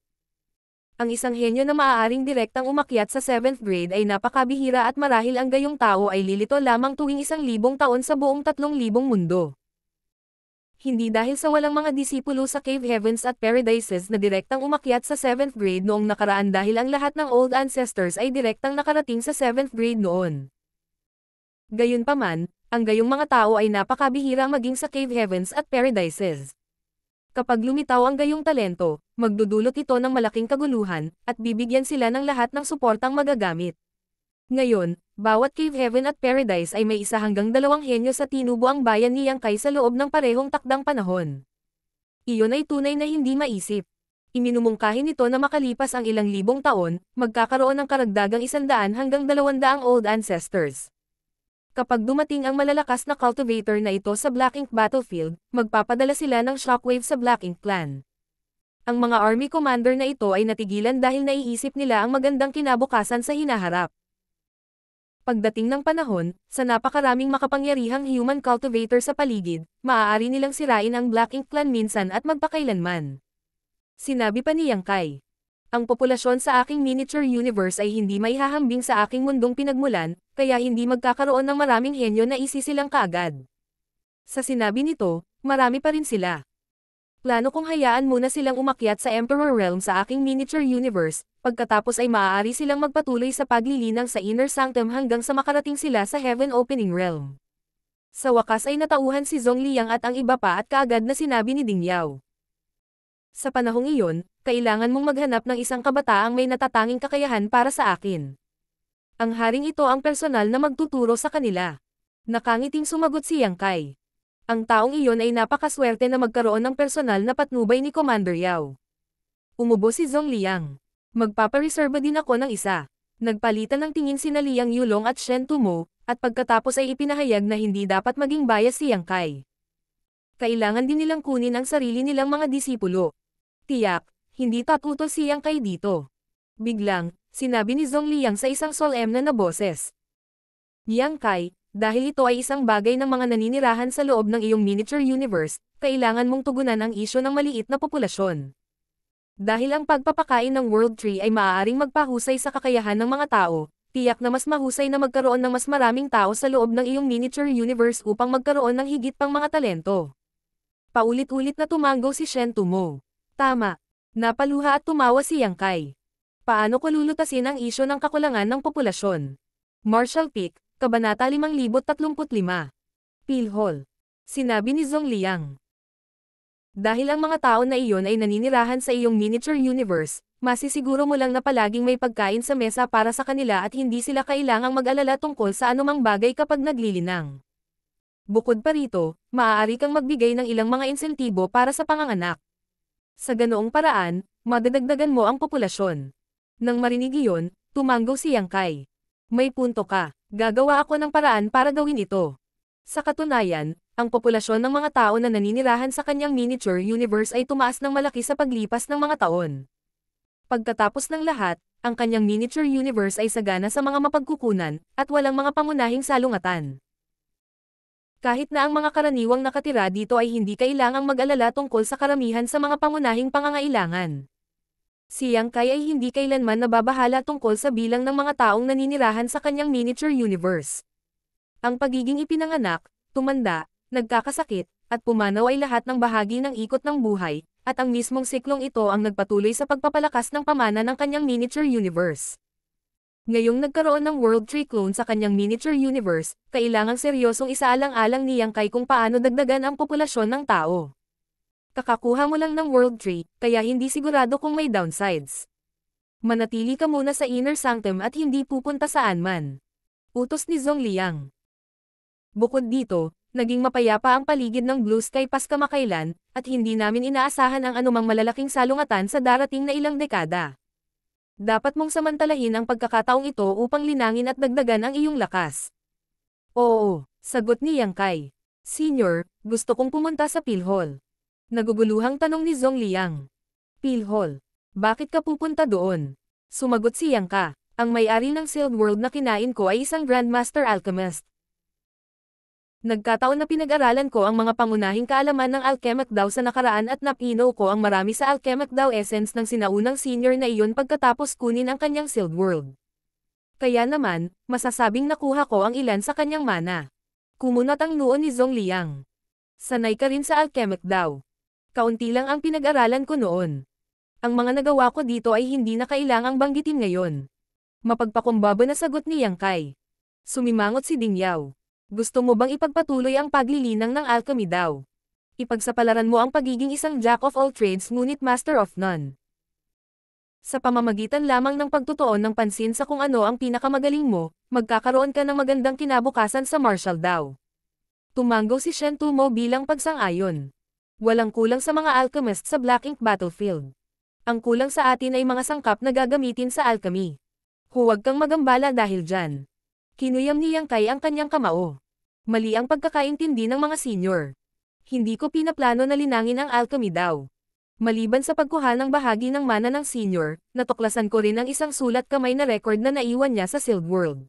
ang isang henyo na maaaring direktang umakyat sa 7th grade ay napakabihira at marahil ang gayong tao ay lilito lamang tuwing isang libong taon sa buong tatlong libong mundo. Hindi dahil sa walang mga disipulo sa Cave Heavens at Paradises na direktang umakyat sa 7th grade noong nakaraan dahil ang lahat ng old ancestors ay direktang nakarating sa 7th grade noon. Gayunpaman, ang gayong mga tao ay napakabihira maging sa Cave Heavens at Paradises. Kapag lumitaw ang gayong talento, magdudulot ito ng malaking kaguluhan, at bibigyan sila ng lahat ng suportang magagamit. Ngayon, bawat Cave Heaven at Paradise ay may isa hanggang dalawang henyo sa tinubo ang bayan ni Yangkay sa loob ng parehong takdang panahon. Iyon ay tunay na hindi maisip. Iminumungkahin nito na makalipas ang ilang libong taon, magkakaroon ng karagdagang isandaan hanggang dalawandaang old ancestors. Kapag dumating ang malalakas na cultivator na ito sa Black Ink Battlefield, magpapadala sila ng shockwave sa Black Ink Clan. Ang mga army commander na ito ay natigilan dahil naiisip nila ang magandang kinabukasan sa hinaharap. Pagdating ng panahon, sa napakaraming makapangyarihang human cultivator sa paligid, maaari nilang sirain ang Black Ink Clan minsan at magpakailanman. Sinabi pa ni Yang Kai. Ang populasyon sa aking miniature universe ay hindi maihahambing sa aking mundong pinagmulan, kaya hindi magkakaroon ng maraming henyo na isisilang kaagad. Sa sinabi nito, marami pa rin sila. Plano kong hayaan muna silang umakyat sa Emperor Realm sa aking miniature universe, pagkatapos ay maaari silang magpatuloy sa paglilinang sa Inner Sanctum hanggang sa makarating sila sa Heaven Opening Realm. Sa wakas ay natauhan si Zhong Liang at ang iba pa at kaagad na sinabi ni Ding Yao. Sa panahong iyon, kailangan mong maghanap ng isang kabataang may natatanging kakayahan para sa akin. Ang haring ito ang personal na magtuturo sa kanila. Nakangiting sumagot si Yang Kai. Ang taong iyon ay napakaswerte na magkaroon ng personal na patnubay ni Commander Yao. Umubo si Zong Liang. Magpapareserba din ako ng isa. Nagpalitan ng tingin sina Liang Yulong at Shen Tumo, at pagkatapos ay ipinahayag na hindi dapat maging bias si Yang Kai. Kailangan din nilang kunin ang sarili nilang mga disipulo. Tiyak, hindi tatuto siyang kay dito. Biglang, sinabi ni Zhong Liang sa isang solemn na boses. Yang Kai, dahil ito ay isang bagay ng mga naninirahan sa loob ng iyong miniature universe, kailangan mong tugunan ang isyo ng maliit na populasyon. Dahil ang pagpapakain ng World Tree ay maaaring magpahusay sa kakayahan ng mga tao, tiyak na mas mahusay na magkaroon ng mas maraming tao sa loob ng iyong miniature universe upang magkaroon ng higit pang mga talento. Paulit-ulit na tumango si Shen Tumo. Tama. Napaluha at tumawa si Yang Kai. Paano ko lulutasin ang isyo ng kakulangan ng populasyon? Marshall Peak, Kabanata 5035. Pilhol. Sinabi ni Zong Liang. Dahil ang mga tao na iyon ay naninirahan sa iyong miniature universe, masisiguro mo lang na palaging may pagkain sa mesa para sa kanila at hindi sila kailangang mag-alala tungkol sa anumang bagay kapag naglilinang. Bukod pa rito, maaari kang magbigay ng ilang mga insentibo para sa panganganak. Sa ganoong paraan, madadagdagan mo ang populasyon. Nang marinig iyon, tumanggo si Yang Kai. May punto ka, gagawa ako ng paraan para gawin ito. Sa katunayan, ang populasyon ng mga tao na naninirahan sa kanyang miniature universe ay tumaas ng malaki sa paglipas ng mga taon. Pagkatapos ng lahat, ang kanyang miniature universe ay sagana sa mga mapagkukunan, at walang mga pangunahing salungatan. Kahit na ang mga karaniwang nakatira dito ay hindi kailangang mag-alala tungkol sa karamihan sa mga pangunahing pangangailangan. Si Yang Kai ay hindi kailanman nababahala tungkol sa bilang ng mga taong naninirahan sa kanyang miniature universe. Ang pagiging ipinanganak, tumanda, nagkakasakit, at pumanaw ay lahat ng bahagi ng ikot ng buhay, at ang mismong siklong ito ang nagpatuloy sa pagpapalakas ng pamana ng kanyang miniature universe. Ngayong nagkaroon ng World Tree clone sa kanyang miniature universe, kailangang seryosong isaalang-alang niyang kay kung paano dagdagan ang populasyon ng tao. Kakakuha mo lang ng World Tree, kaya hindi sigurado kung may downsides. Manatili ka muna sa Inner Sanctum at hindi pupunta saan man. Utos ni Zhong Liang. Bukod dito, naging mapayapa ang paligid ng Blue Sky paskamakailan, at hindi namin inaasahan ang anumang malalaking salungatan sa darating na ilang dekada dapat mong samantalahin ang pagkakataong ito upang linangin at dagdagan ang iyong lakas. Oo, sagot ni Yang Kai. Senior, gusto kong pumunta sa Pilhol. Naguguluhang tanong ni Zong Liang. Pilhol, bakit ka pupunta doon? Sumagot si Yang Ka, ang may-ari ng Sealed World na kinain ko ay isang Grandmaster Alchemist, Nagkataon na pinag-aralan ko ang mga pangunahing kaalaman ng Alchemic Dow sa nakaraan at napino ko ang marami sa Alchemic Dow Essence ng sinaunang senior na iyon pagkatapos kunin ang kanyang Sealed World. Kaya naman, masasabing nakuha ko ang ilan sa kanyang mana. Kumunot ang noo ni Zhong Liang. Sanay ka rin sa Alchemic Dow. Kaunti lang ang pinag-aralan ko noon. Ang mga nagawa ko dito ay hindi na kailangang banggitin ngayon. Mapagpakumbaba na sagot ni Yang Kai. Sumimangot si Ding Yao. Gusto mo bang ipagpatuloy ang paglilinang ng alchemy daw? Ipagsapalaran mo ang pagiging isang jack of all trades ngunit master of none. Sa pamamagitan lamang ng pagtutuon ng pansin sa kung ano ang pinakamagaling mo, magkakaroon ka ng magandang kinabukasan sa martial daw. Tumango si Shen Tumo bilang pagsang-ayon. Walang kulang sa mga alchemist sa Black Ink Battlefield. Ang kulang sa atin ay mga sangkap na gagamitin sa alchemy. Huwag kang magambala dahil dyan. Kinuyam ni Yang Kai ang kanyang kamao. Mali ang pagkakaintindi ng mga senior. Hindi ko pinaplano na linangin ang alchemy daw. Maliban sa pagkuha ng bahagi ng mana ng senior, natuklasan ko rin ang isang sulat kamay na record na naiwan niya sa Sealed World.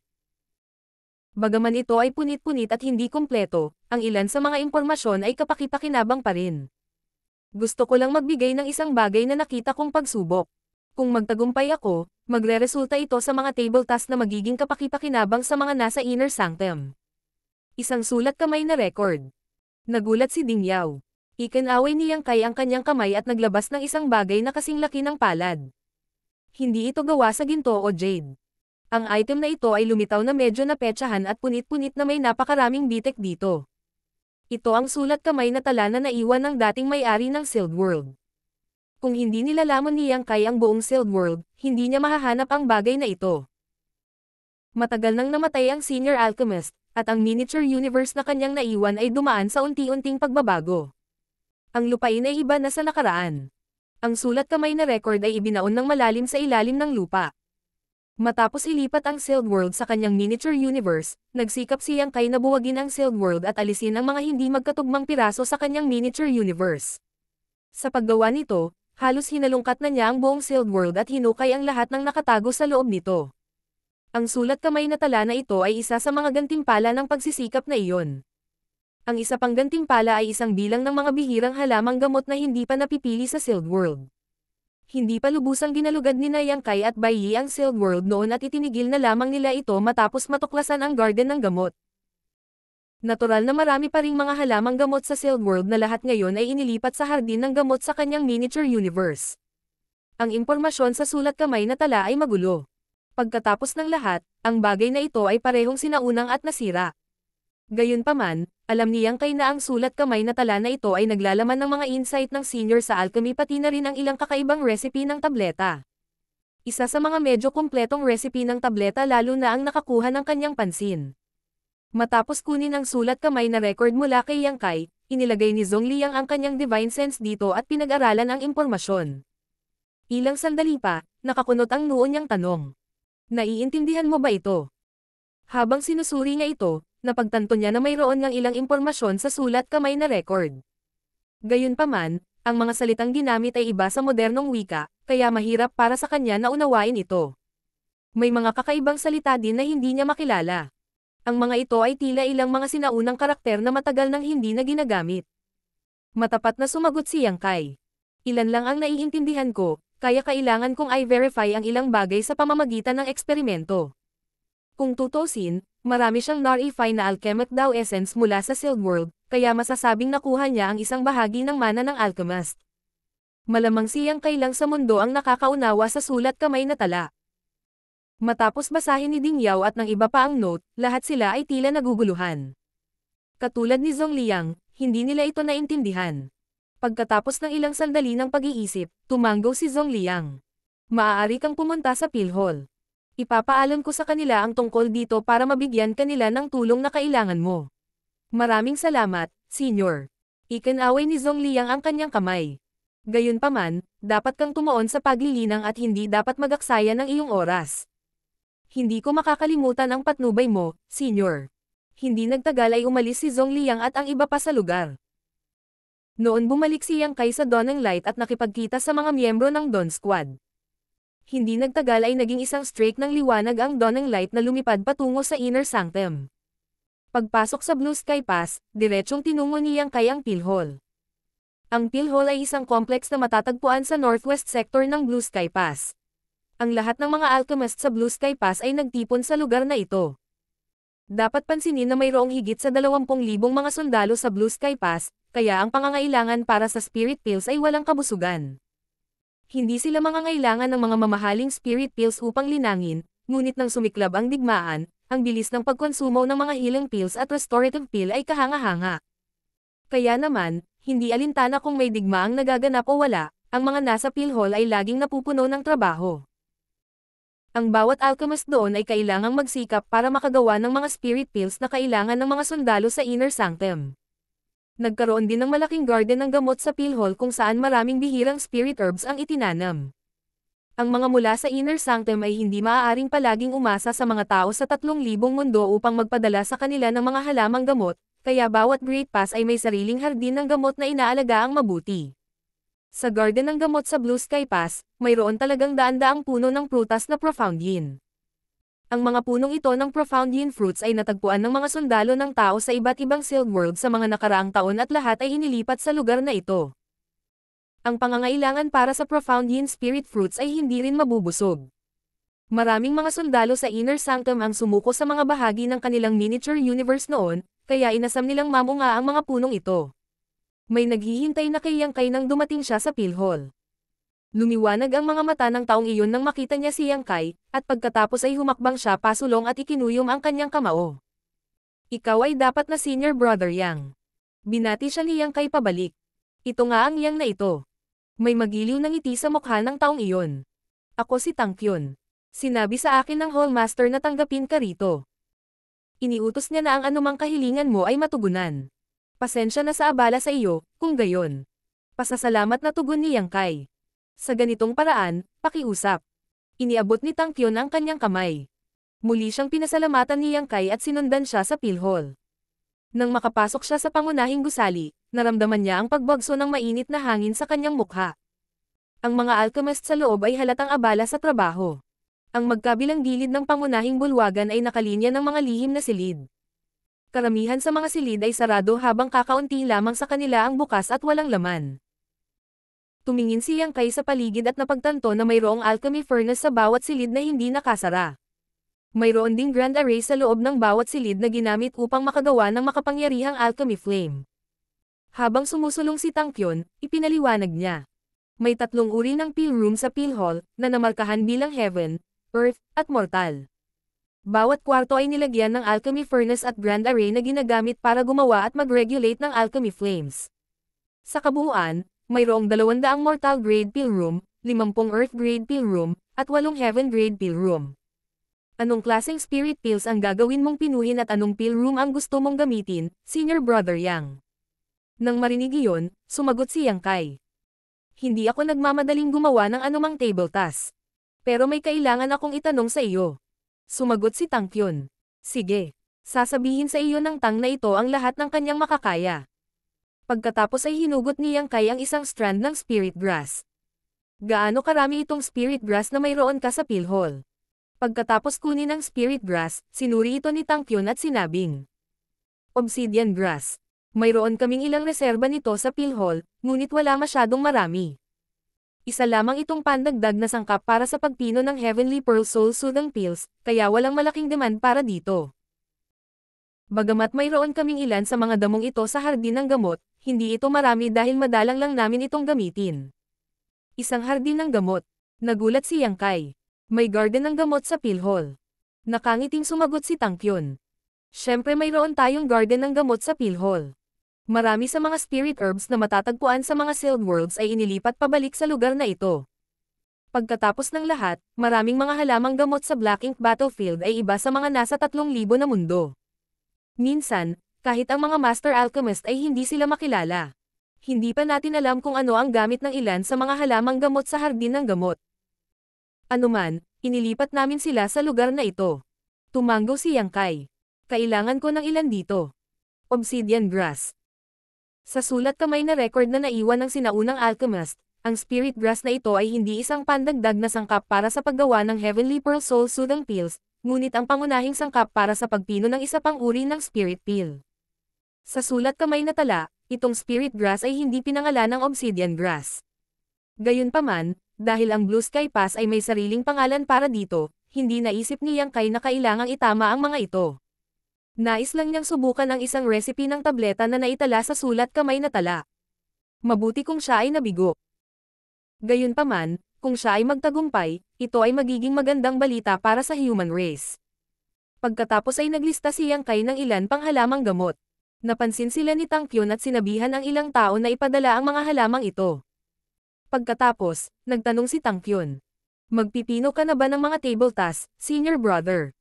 Bagaman ito ay punit-punit at hindi kumpleto, ang ilan sa mga impormasyon ay kapakipakinabang pa rin. Gusto ko lang magbigay ng isang bagay na nakita kong pagsubok. Kung magtagumpay ako, magreresulta ito sa mga table task na magiging kapakipakinabang sa mga nasa inner sanctum. Isang sulat kamay na record. Nagulat si Ding Yao. Ikinaway niyang kay ang kanyang kamay at naglabas ng isang bagay na kasing laki ng palad. Hindi ito gawa sa ginto o jade. Ang item na ito ay lumitaw na medyo napetsahan at punit-punit na may napakaraming bitek dito. Ito ang sulat kamay na tala na naiwan ng dating may-ari ng Sealed World. Kung hindi nilalaman ni Yang Kai ang buong sealed world, hindi niya mahahanap ang bagay na ito. Matagal nang namatay ang senior alchemist, at ang miniature universe na kanyang naiwan ay dumaan sa unti-unting pagbabago. Ang lupain ay iba na sa nakaraan. Ang sulat kamay na record ay ibinaon ng malalim sa ilalim ng lupa. Matapos ilipat ang Sealed World sa kanyang miniature universe, nagsikap si Yang Kai na buwagin ang Sealed World at alisin ang mga hindi magkatugmang piraso sa kanyang miniature universe. Sa paggawa nito, Halos hinalungkat na niya ang buong sealed world at hinukay ang lahat ng nakatago sa loob nito. Ang sulat kamay na tala na ito ay isa sa mga gantimpala ng pagsisikap na iyon. Ang isa pang gantimpala ay isang bilang ng mga bihirang halamang gamot na hindi pa napipili sa sealed world. Hindi pa lubusang ginalugad ni Nayangkay at Baiyi ang sealed world noon at itinigil na lamang nila ito matapos matuklasan ang garden ng gamot. Natural na marami pa ring mga halamang gamot sa Silkworld na lahat ngayon ay inilipat sa hardin ng gamot sa kanyang miniature universe. Ang impormasyon sa sulat kamay na tala ay magulo. Pagkatapos ng lahat, ang bagay na ito ay parehong sinaunang at nasira. Gayunpaman, alam niyang kay na ang sulat kamay na tala na ito ay naglalaman ng mga insight ng senior sa alchemy pati na rin ang ilang kakaibang recipe ng tableta. Isa sa mga medyo kumpletong recipe ng tableta lalo na ang nakakuha ng kanyang pansin. Matapos kunin ang sulat kamay na record mula kay Yang Kai, inilagay ni Zhong Liang ang kanyang divine sense dito at pinag-aralan ang impormasyon. Ilang sandali pa, nakakunot ang noo niyang tanong. Naiintindihan mo ba ito? Habang sinusuri niya ito, napagtanto niya na mayroon ng ilang impormasyon sa sulat kamay na record. Gayunpaman, ang mga salitang ginamit ay iba sa modernong wika, kaya mahirap para sa kanya na unawain ito. May mga kakaibang salita din na hindi niya makilala. Ang mga ito ay tila ilang mga sinaunang karakter na matagal nang hindi na ginagamit. Matapat na sumagot si Yang Kai. Ilan lang ang naiintindihan ko, kaya kailangan kong i-verify ang ilang bagay sa pamamagitan ng eksperimento. Kung tutusin, marami siyang narify na alchemic daw essence mula sa Sealed World, kaya masasabing nakuha niya ang isang bahagi ng mana ng alchemist. Malamang siyang kailang sa mundo ang nakakaunawa sa sulat kamay na tala. Matapos basahin ni Ding Yao at ng iba pa ang note, lahat sila ay tila naguguluhan. Katulad ni Zhong Liang, hindi nila ito naintindihan. Pagkatapos ng ilang sandali ng pag-iisip, tumanggo si Zhong Liang. Maaari kang pumunta sa pilhol. Ipapaalam ko sa kanila ang tungkol dito para mabigyan kanila ng tulong na kailangan mo. Maraming salamat, Senior. Ikanaway ni Zhong Liang ang kanyang kamay. Gayunpaman, dapat kang tumaon sa paglilinang at hindi dapat magaksaya ng iyong oras. Hindi ko makakalimutan ang patnubay mo, senior. Hindi nagtagal ay umalis si Zong Liang at ang iba pa sa lugar. Noon bumalik si Yang Kai sa Dawn Light at nakipagkita sa mga miyembro ng Dawn Squad. Hindi nagtagal ay naging isang streak ng liwanag ang Dawn Light na lumipad patungo sa Inner Sanctum. Pagpasok sa Blue Sky Pass, diretsong tinungo ni Yang Kai ang Pilhol. Ang Pilhol ay isang complex na matatagpuan sa northwest sector ng Blue Sky Pass ang lahat ng mga alchemist sa Blue Sky Pass ay nagtipon sa lugar na ito. Dapat pansinin na mayroong higit sa 20,000 mga sundalo sa Blue Sky Pass, kaya ang pangangailangan para sa Spirit Pills ay walang kabusugan. Hindi sila mangangailangan ng mga mamahaling Spirit Pills upang linangin, ngunit nang sumiklab ang digmaan, ang bilis ng pagkonsumo ng mga healing pills at restorative pill ay kahanga-hanga. Kaya naman, hindi alintana kung may digmaang nagaganap o wala, ang mga nasa pill hall ay laging napupuno ng trabaho. Ang bawat alchemist doon ay kailangang magsikap para makagawa ng mga spirit pills na kailangan ng mga sundalo sa inner sanctum. Nagkaroon din ng malaking garden ng gamot sa pill hall kung saan maraming bihirang spirit herbs ang itinanam. Ang mga mula sa inner sanctum ay hindi maaaring palaging umasa sa mga tao sa tatlong libong mundo upang magpadala sa kanila ng mga halamang gamot, kaya bawat Great Pass ay may sariling hardin ng gamot na inaalaga ang mabuti. Sa Garden ng Gamot sa Blue Sky Pass, mayroon talagang daan-daang puno ng prutas na profound yin. Ang mga punong ito ng profound yin fruits ay natagpuan ng mga sundalo ng tao sa iba't ibang sealed world sa mga nakaraang taon at lahat ay hinilipat sa lugar na ito. Ang pangangailangan para sa profound yin spirit fruits ay hindi rin mabubusog. Maraming mga sundalo sa Inner Sanctum ang sumuko sa mga bahagi ng kanilang miniature universe noon, kaya inasam nilang mamunga ang mga punong ito may naghihintay na kay Yang Kai nang dumating siya sa pill hall. Lumiwanag ang mga mata ng taong iyon nang makita niya si Yang Kai, at pagkatapos ay humakbang siya pasulong at ikinuyom ang kanyang kamao. Ikaw ay dapat na senior brother Yang. Binati siya ni Yang Kai pabalik. Ito nga ang Yang na ito. May magiliw ng ngiti sa mukha ng taong iyon. Ako si Tangkyon. Sinabi sa akin ng hallmaster na tanggapin ka rito. Iniutos niya na ang anumang kahilingan mo ay matugunan. Pasensya na sa abala sa iyo, kung gayon. Pasasalamat na tugon ni Yang Kai. Sa ganitong paraan, pakiusap. Iniabot ni Tang Kyon ang kanyang kamay. Muli siyang pinasalamatan ni Yang Kai at sinundan siya sa pilhol. Nang makapasok siya sa pangunahing gusali, naramdaman niya ang pagbagso ng mainit na hangin sa kanyang mukha. Ang mga alchemist sa loob ay halatang abala sa trabaho. Ang magkabilang gilid ng pangunahing bulwagan ay nakalinya ng mga lihim na silid karamihan sa mga silid ay sarado habang kakaunti lamang sa kanila ang bukas at walang laman. Tumingin si Yang Kai sa paligid at napagtanto na mayroong alchemy furnace sa bawat silid na hindi nakasara. Mayroon ding grand array sa loob ng bawat silid na ginamit upang makagawa ng makapangyarihang alchemy flame. Habang sumusulong si Tangkyon, ipinaliwanag niya. May tatlong uri ng pill room sa pill hall, na namarkahan bilang heaven, earth, at mortal. Bawat kwarto ay nilagyan ng alchemy furnace at grand array na ginagamit para gumawa at mag-regulate ng alchemy flames. Sa kabuuan, mayroong 200 mortal grade pill room, 50 earth grade pill room, at 8 heaven grade pill room. Anong klaseng spirit pills ang gagawin mong pinuhin at anong pill room ang gusto mong gamitin, Senior Brother Yang? Nang marinig iyon, sumagot si Yang Kai. Hindi ako nagmamadaling gumawa ng anumang table task. Pero may kailangan akong itanong sa iyo. Sumagot si Tang Kyun. Sige. Sasabihin sa iyo ng Tang na ito ang lahat ng kanyang makakaya. Pagkatapos ay hinugot ni Yang Kai ang isang strand ng spirit grass. Gaano karami itong spirit grass na mayroon ka sa pilhol? Pagkatapos kunin ang spirit grass, sinuri ito ni Tang Kyun at sinabing. Obsidian grass. Mayroon kaming ilang reserba nito sa pilhol, ngunit wala masyadong marami. Isa lamang itong pandagdag na sangkap para sa pagpino ng Heavenly Pearl Soul Soothing Pills, kaya walang malaking demand para dito. Bagamat mayroon kaming ilan sa mga damong ito sa hardin ng gamot, hindi ito marami dahil madalang lang namin itong gamitin. Isang hardin ng gamot. Nagulat si Yang Kai. May garden ng gamot sa pill hall. Nakangiting sumagot si Tangkyon. Siyempre mayroon tayong garden ng gamot sa pill hall. Marami sa mga spirit herbs na matatagpuan sa mga sealed worlds ay inilipat pabalik sa lugar na ito. Pagkatapos ng lahat, maraming mga halamang gamot sa Black Ink Battlefield ay iba sa mga nasa 3,000 na mundo. Minsan, kahit ang mga Master Alchemist ay hindi sila makilala. Hindi pa natin alam kung ano ang gamit ng ilan sa mga halamang gamot sa hardin ng gamot. Anuman, inilipat namin sila sa lugar na ito. Tumango si Yangkai. Kailangan ko ng ilan dito. Obsidian Grass. Sa sulat kamay na record na naiwan ng sinaunang alchemist, ang spirit grass na ito ay hindi isang pandagdag na sangkap para sa paggawa ng Heavenly Pearl Soul Soothing Pills, ngunit ang pangunahing sangkap para sa pagpino ng isa pang uri ng spirit pill. Sa sulat kamay na tala, itong spirit grass ay hindi pinangalan ng obsidian grass. Gayunpaman, dahil ang Blue Sky Pass ay may sariling pangalan para dito, hindi naisip ni Yang Kai na kailangang itama ang mga ito. Nais lang niyang subukan ang isang recipe ng tableta na naitala sa sulat kamay na tala. Mabuti kung siya ay nabigo. Gayunpaman, kung siya ay magtagumpay, ito ay magiging magandang balita para sa human race. Pagkatapos ay naglista si Yang Kai ng ilan pang halamang gamot. Napansin sila ni Tang Kyun at sinabihan ang ilang tao na ipadala ang mga halamang ito. Pagkatapos, nagtanong si Tang Kyun. Magpipino ka na ba ng mga table tasks, senior brother?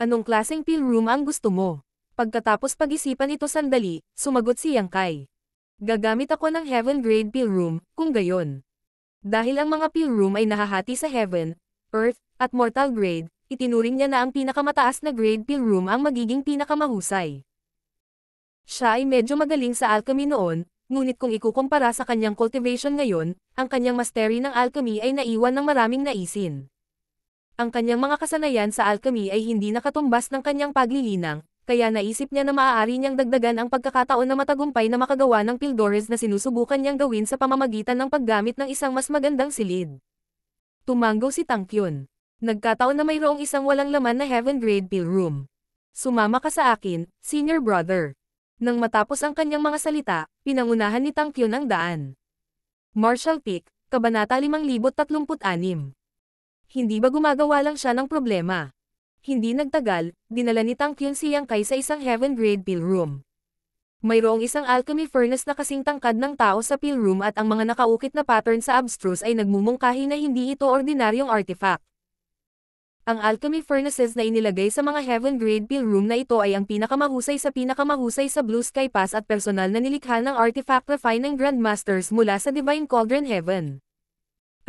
Anong klaseng pill room ang gusto mo? Pagkatapos pag-isipan ito sandali, sumagot si Yang Kai. Gagamit ako ng heaven grade pill room, kung gayon. Dahil ang mga pill room ay nahahati sa heaven, earth, at mortal grade, itinuring niya na ang pinakamataas na grade pill room ang magiging pinakamahusay. Siya ay medyo magaling sa alchemy noon, ngunit kung ikukumpara sa kanyang cultivation ngayon, ang kanyang mastery ng alchemy ay naiwan ng maraming naisin. Ang kanyang mga kasanayan sa alchemy ay hindi nakatumbas ng kanyang paglilinang, kaya naisip niya na maaari niyang dagdagan ang pagkakataon na matagumpay na makagawa ng Pildores na sinusubukan niyang gawin sa pamamagitan ng paggamit ng isang mas magandang silid. Tumango si Tangkyun. Nagkataon na mayroong isang walang laman na heaven grade pill room. Sumama ka sa akin, senior brother. Nang matapos ang kanyang mga salita, pinangunahan ni Tangkyun ang daan. Marshall Peak, Kabanata 5036 hindi ba gumagawa lang siya ng problema? Hindi nagtagal, dinala ni Tang Kyun siyang kay sa isang heaven grade pill room. Mayroong isang alchemy furnace na kasing tangkad ng tao sa pill room at ang mga nakaukit na pattern sa abstruse ay nagmumungkahi na hindi ito ordinaryong artifact. Ang alchemy furnaces na inilagay sa mga heaven grade pill room na ito ay ang pinakamahusay sa pinakamahusay sa Blue Sky Pass at personal na nilikha ng artifact refining Grandmasters mula sa Divine Cauldron Heaven.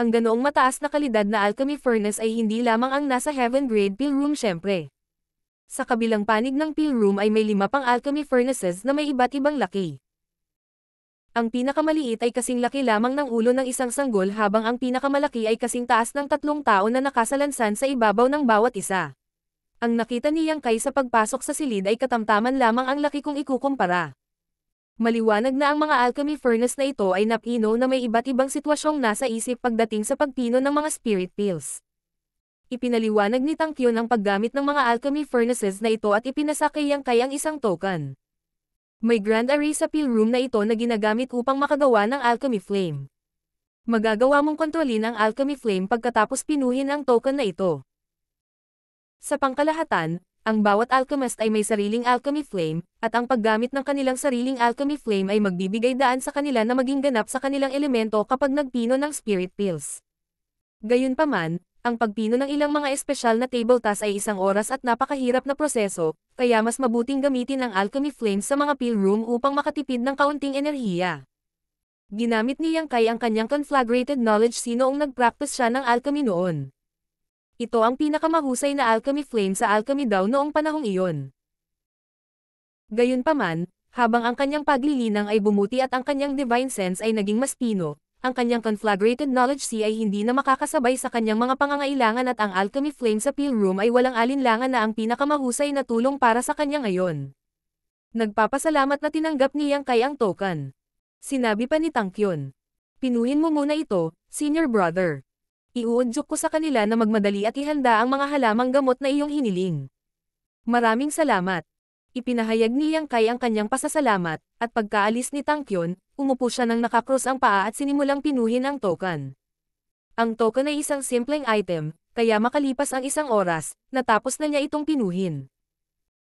Ang ganoong mataas na kalidad na alchemy furnace ay hindi lamang ang nasa heaven grade pill room syempre. Sa kabilang panig ng pill room ay may lima pang alchemy furnaces na may iba't ibang laki. Ang pinakamaliit ay kasing laki lamang ng ulo ng isang sanggol habang ang pinakamalaki ay kasing taas ng tatlong tao na nakasalansan sa ibabaw ng bawat isa. Ang nakita ni Yang Kai sa pagpasok sa silid ay katamtaman lamang ang laki kung ikukumpara. Maliwanag na ang mga alchemy furnace na ito ay napino na may iba't ibang sitwasyong nasa isip pagdating sa pagpino ng mga spirit pills. Ipinaliwanag ni Tangkyon ang paggamit ng mga alchemy furnaces na ito at ipinasakayang kay ang isang token. May grand array sa pill room na ito na ginagamit upang makagawa ng alchemy flame. Magagawa mong kontrolin ang alchemy flame pagkatapos pinuhin ang token na ito. Sa pangkalahatan, ang bawat alchemist ay may sariling alchemy flame, at ang paggamit ng kanilang sariling alchemy flame ay magbibigay daan sa kanila na maging ganap sa kanilang elemento kapag nagpino ng spirit pills. Gayunpaman, ang pagpino ng ilang mga espesyal na table tas ay isang oras at napakahirap na proseso, kaya mas mabuting gamitin ang alchemy flame sa mga pill room upang makatipid ng kaunting enerhiya. Ginamit niyang kay ang kanyang conflagrated knowledge sinoong nagpractice siya ng alchemy noon. Ito ang pinakamahusay na alchemy flame sa alchemy daw noong panahong iyon. Gayunpaman, habang ang kanyang paglilinang ay bumuti at ang kanyang divine sense ay naging mas pino, ang kanyang conflagrated knowledge sea ay hindi na makakasabay sa kanyang mga pangangailangan at ang alchemy flame sa pill room ay walang alinlangan na ang pinakamahusay na tulong para sa kanya ngayon. Nagpapasalamat na tinanggap niyang kay ang token. Sinabi pa ni Tangkyon. Pinuhin mo muna ito, senior brother iuudyok ko sa kanila na magmadali at ihanda ang mga halamang gamot na iyong hiniling. Maraming salamat. Ipinahayag ni Yang Kai ang kanyang pasasalamat, at pagkaalis ni Tang Kyon, umupo siya ng nakakros ang paa at sinimulang pinuhin ang token. Ang token ay isang simpleng item, kaya makalipas ang isang oras, natapos na niya itong pinuhin.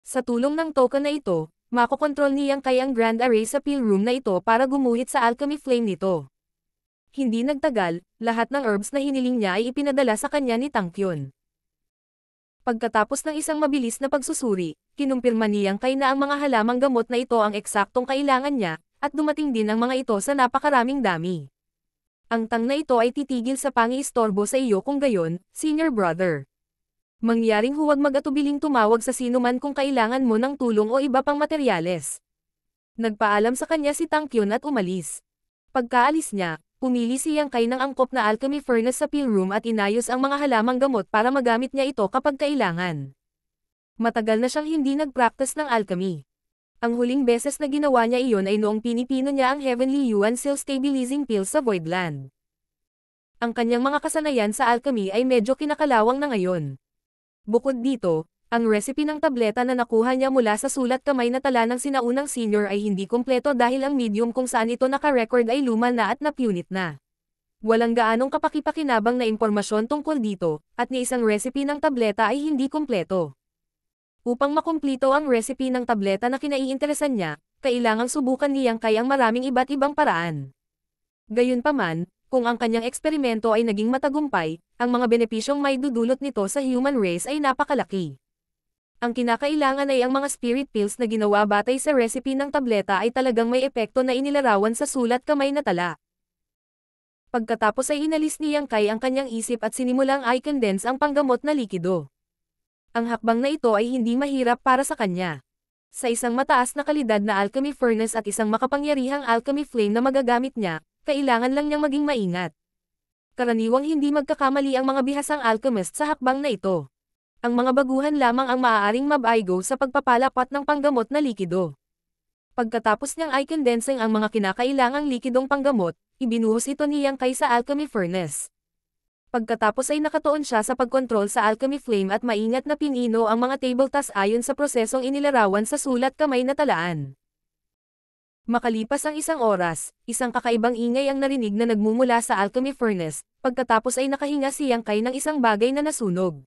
Sa tulong ng token na ito, makokontrol ni Yang Kai ang Grand Array sa pill room na ito para gumuhit sa alchemy flame nito. Hindi nagtagal, lahat ng herbs na hiniling niya ay ipinadala sa kanya ni Tangkyon. Pagkatapos ng isang mabilis na pagsusuri, kinumpirma niyang kay na ang mga halamang gamot na ito ang eksaktong kailangan niya, at dumating din ang mga ito sa napakaraming dami. Ang tang na ito ay titigil sa pangiistorbo sa iyo kung gayon, senior brother. Mangyaring huwag mag-atubiling tumawag sa sinuman kung kailangan mo ng tulong o iba pang materyales. Nagpaalam sa kanya si Tangkyon at umalis. Pagkaalis niya, Pumili siyang kay ng angkop na alchemy furnace sa pill room at inayos ang mga halamang gamot para magamit niya ito kapag kailangan. Matagal na siyang hindi nagpractice ng alchemy. Ang huling beses na ginawa niya iyon ay noong pinipino niya ang Heavenly Yuan Seal Stabilizing Pill sa Voidland. Ang kanyang mga kasanayan sa alchemy ay medyo kinakalawang na ngayon. Bukod dito, ang recipe ng tableta na nakuha niya mula sa sulat kamay na tala ng sinaunang senior ay hindi kumpleto dahil ang medium kung saan ito naka-record ay luma na at napunit na. Walang gaanong kapakipakinabang na impormasyon tungkol dito, at ni isang recipe ng tableta ay hindi kumpleto. Upang makumplito ang recipe ng tableta na kinaiinteresan niya, kailangang subukan niyang kayang maraming iba't ibang paraan. Gayunpaman, kung ang kanyang eksperimento ay naging matagumpay, ang mga benepisyong may dudulot nito sa human race ay napakalaki. Ang kinakailangan ay ang mga spirit pills na ginawa batay sa recipe ng tableta ay talagang may epekto na inilarawan sa sulat kamay na tala. Pagkatapos ay inalis ni Yang Kai ang kanyang isip at sinimulang i-condense ang panggamot na likido. Ang hakbang na ito ay hindi mahirap para sa kanya. Sa isang mataas na kalidad na alchemy furnace at isang makapangyarihang alchemy flame na magagamit niya, kailangan lang niyang maging maingat. Karaniwang hindi magkakamali ang mga bihasang alchemist sa hakbang na ito. Ang mga baguhan lamang ang maaaring mabaigo sa pagpapalapat ng panggamot na likido. Pagkatapos niyang i-condensing ang mga kinakailangang likidong panggamot, ibinuhos ito ni Yang Kai sa alchemy furnace. Pagkatapos ay nakatuon siya sa pagkontrol sa alchemy flame at maingat na pinino ang mga table tas ayon sa prosesong inilarawan sa sulat kamay na talaan. Makalipas ang isang oras, isang kakaibang ingay ang narinig na nagmumula sa alchemy furnace, pagkatapos ay nakahinga si Yang Kai ng isang bagay na nasunog.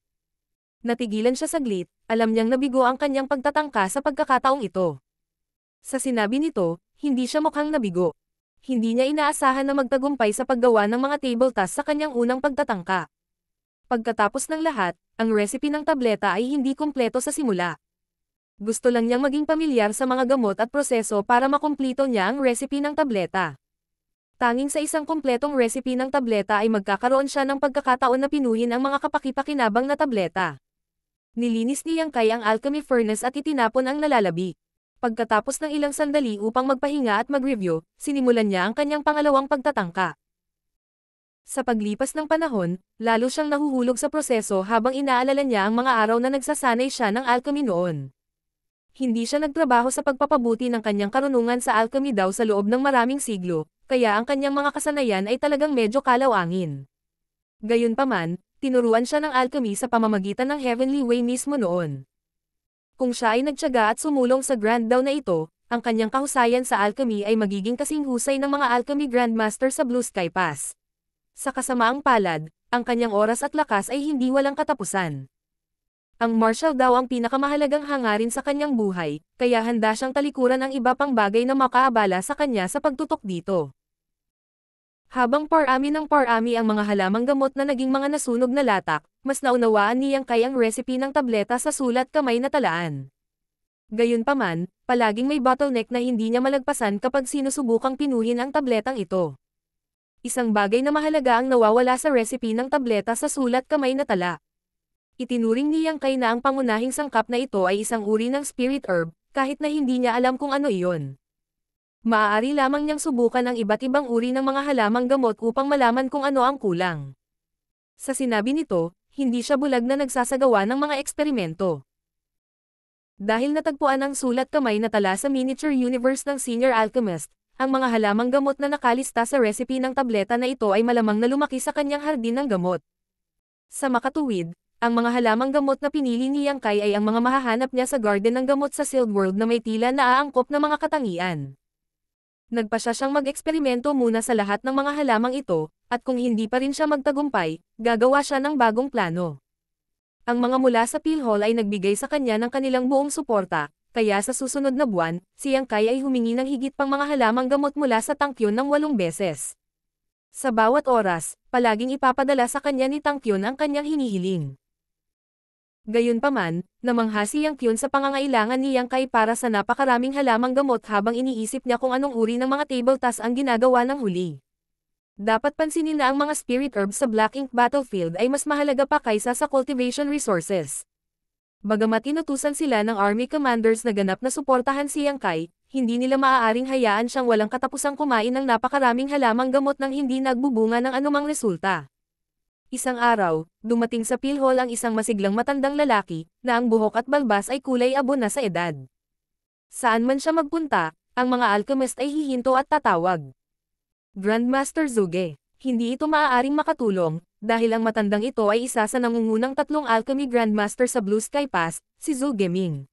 Natigilan siya saglit, alam niyang nabigo ang kanyang pagtatangka sa pagkakataong ito. Sa sinabi nito, hindi siya mukhang nabigo. Hindi niya inaasahan na magtagumpay sa paggawa ng mga table tasks sa kanyang unang pagtatangka. Pagkatapos ng lahat, ang recipe ng tableta ay hindi kumpleto sa simula. Gusto lang niyang maging pamilyar sa mga gamot at proseso para makumpleto niya ang recipe ng tableta. Tanging sa isang kumpletong recipe ng tableta ay magkakaroon siya ng pagkakataon na pinuhin ang mga kapakipakinabang na tableta. Nilinis niyang kay ang alchemy furnace at itinapon ang nalalabi. Pagkatapos ng ilang sandali upang magpahinga at mag-review, sinimulan niya ang kanyang pangalawang pagtatangka. Sa paglipas ng panahon, lalo siyang nahuhulog sa proseso habang inaalala niya ang mga araw na nagsasanay siya ng alchemy noon. Hindi siya nagtrabaho sa pagpapabuti ng kanyang karunungan sa alchemy daw sa loob ng maraming siglo, kaya ang kanyang mga kasanayan ay talagang medyo kalawangin. Gayunpaman, tinuruan siya ng alchemy sa pamamagitan ng Heavenly Way mismo noon. Kung siya ay nagtyaga at sumulong sa Grand Dao na ito, ang kanyang kahusayan sa alchemy ay magiging kasing husay ng mga alchemy grandmaster sa Blue Sky Pass. Sa kasamaang palad, ang kanyang oras at lakas ay hindi walang katapusan. Ang martial daw ang pinakamahalagang hangarin sa kanyang buhay, kaya handa siyang talikuran ang iba pang bagay na makaabala sa kanya sa pagtutok dito. Habang parami ng parami ang mga halamang gamot na naging mga nasunog na latak, mas naunawaan niyang kayang recipe ng tableta sa sulat kamay na talaan. Gayunpaman, palaging may bottleneck na hindi niya malagpasan kapag sinusubukang pinuhin ang tabletang ito. Isang bagay na mahalaga ang nawawala sa recipe ng tableta sa sulat kamay na tala. Itinuring niyang kay na ang pangunahing sangkap na ito ay isang uri ng spirit herb, kahit na hindi niya alam kung ano iyon. Maaari lamang niyang subukan ang iba't ibang uri ng mga halamang gamot upang malaman kung ano ang kulang. Sa sinabi nito, hindi siya bulag na nagsasagawa ng mga eksperimento. Dahil natagpuan ang sulat kamay na tala sa miniature universe ng Senior Alchemist, ang mga halamang gamot na nakalista sa recipe ng tableta na ito ay malamang na lumaki sa kanyang hardin ng gamot. Sa makatuwid, ang mga halamang gamot na pinili ni Yang Kai ay ang mga mahahanap niya sa garden ng gamot sa Sealed World na may tila na aangkop na mga katangian nagpasya siyang mag-eksperimento muna sa lahat ng mga halamang ito, at kung hindi pa rin siya magtagumpay, gagawa siya ng bagong plano. Ang mga mula sa Pilhol ay nagbigay sa kanya ng kanilang buong suporta, kaya sa susunod na buwan, si Yang Kai ay humingi ng higit pang mga halamang gamot mula sa tangkyon ng walong beses. Sa bawat oras, palaging ipapadala sa kanya ni Tangkyon ang kanyang hinihiling. Gayunpaman, namangha si Yang Kyun sa pangangailangan ni Yang Kai para sa napakaraming halamang gamot habang iniisip niya kung anong uri ng mga table tas ang ginagawa ng huli. Dapat pansinin na ang mga spirit herbs sa Black Ink Battlefield ay mas mahalaga pa kaysa sa cultivation resources. Bagamat inutusan sila ng army commanders na ganap na suportahan si Yang Kai, hindi nila maaaring hayaan siyang walang katapusang kumain ng napakaraming halamang gamot nang hindi nagbubunga ng anumang resulta. Isang araw, dumating sa pill hall ang isang masiglang matandang lalaki, na ang buhok at balbas ay kulay abo na sa edad. Saan man siya magpunta, ang mga alchemist ay hihinto at tatawag. Grandmaster Zuge, hindi ito maaaring makatulong, dahil ang matandang ito ay isa sa nangungunang tatlong alchemy grandmaster sa Blue Sky Pass, si Zuge Ming.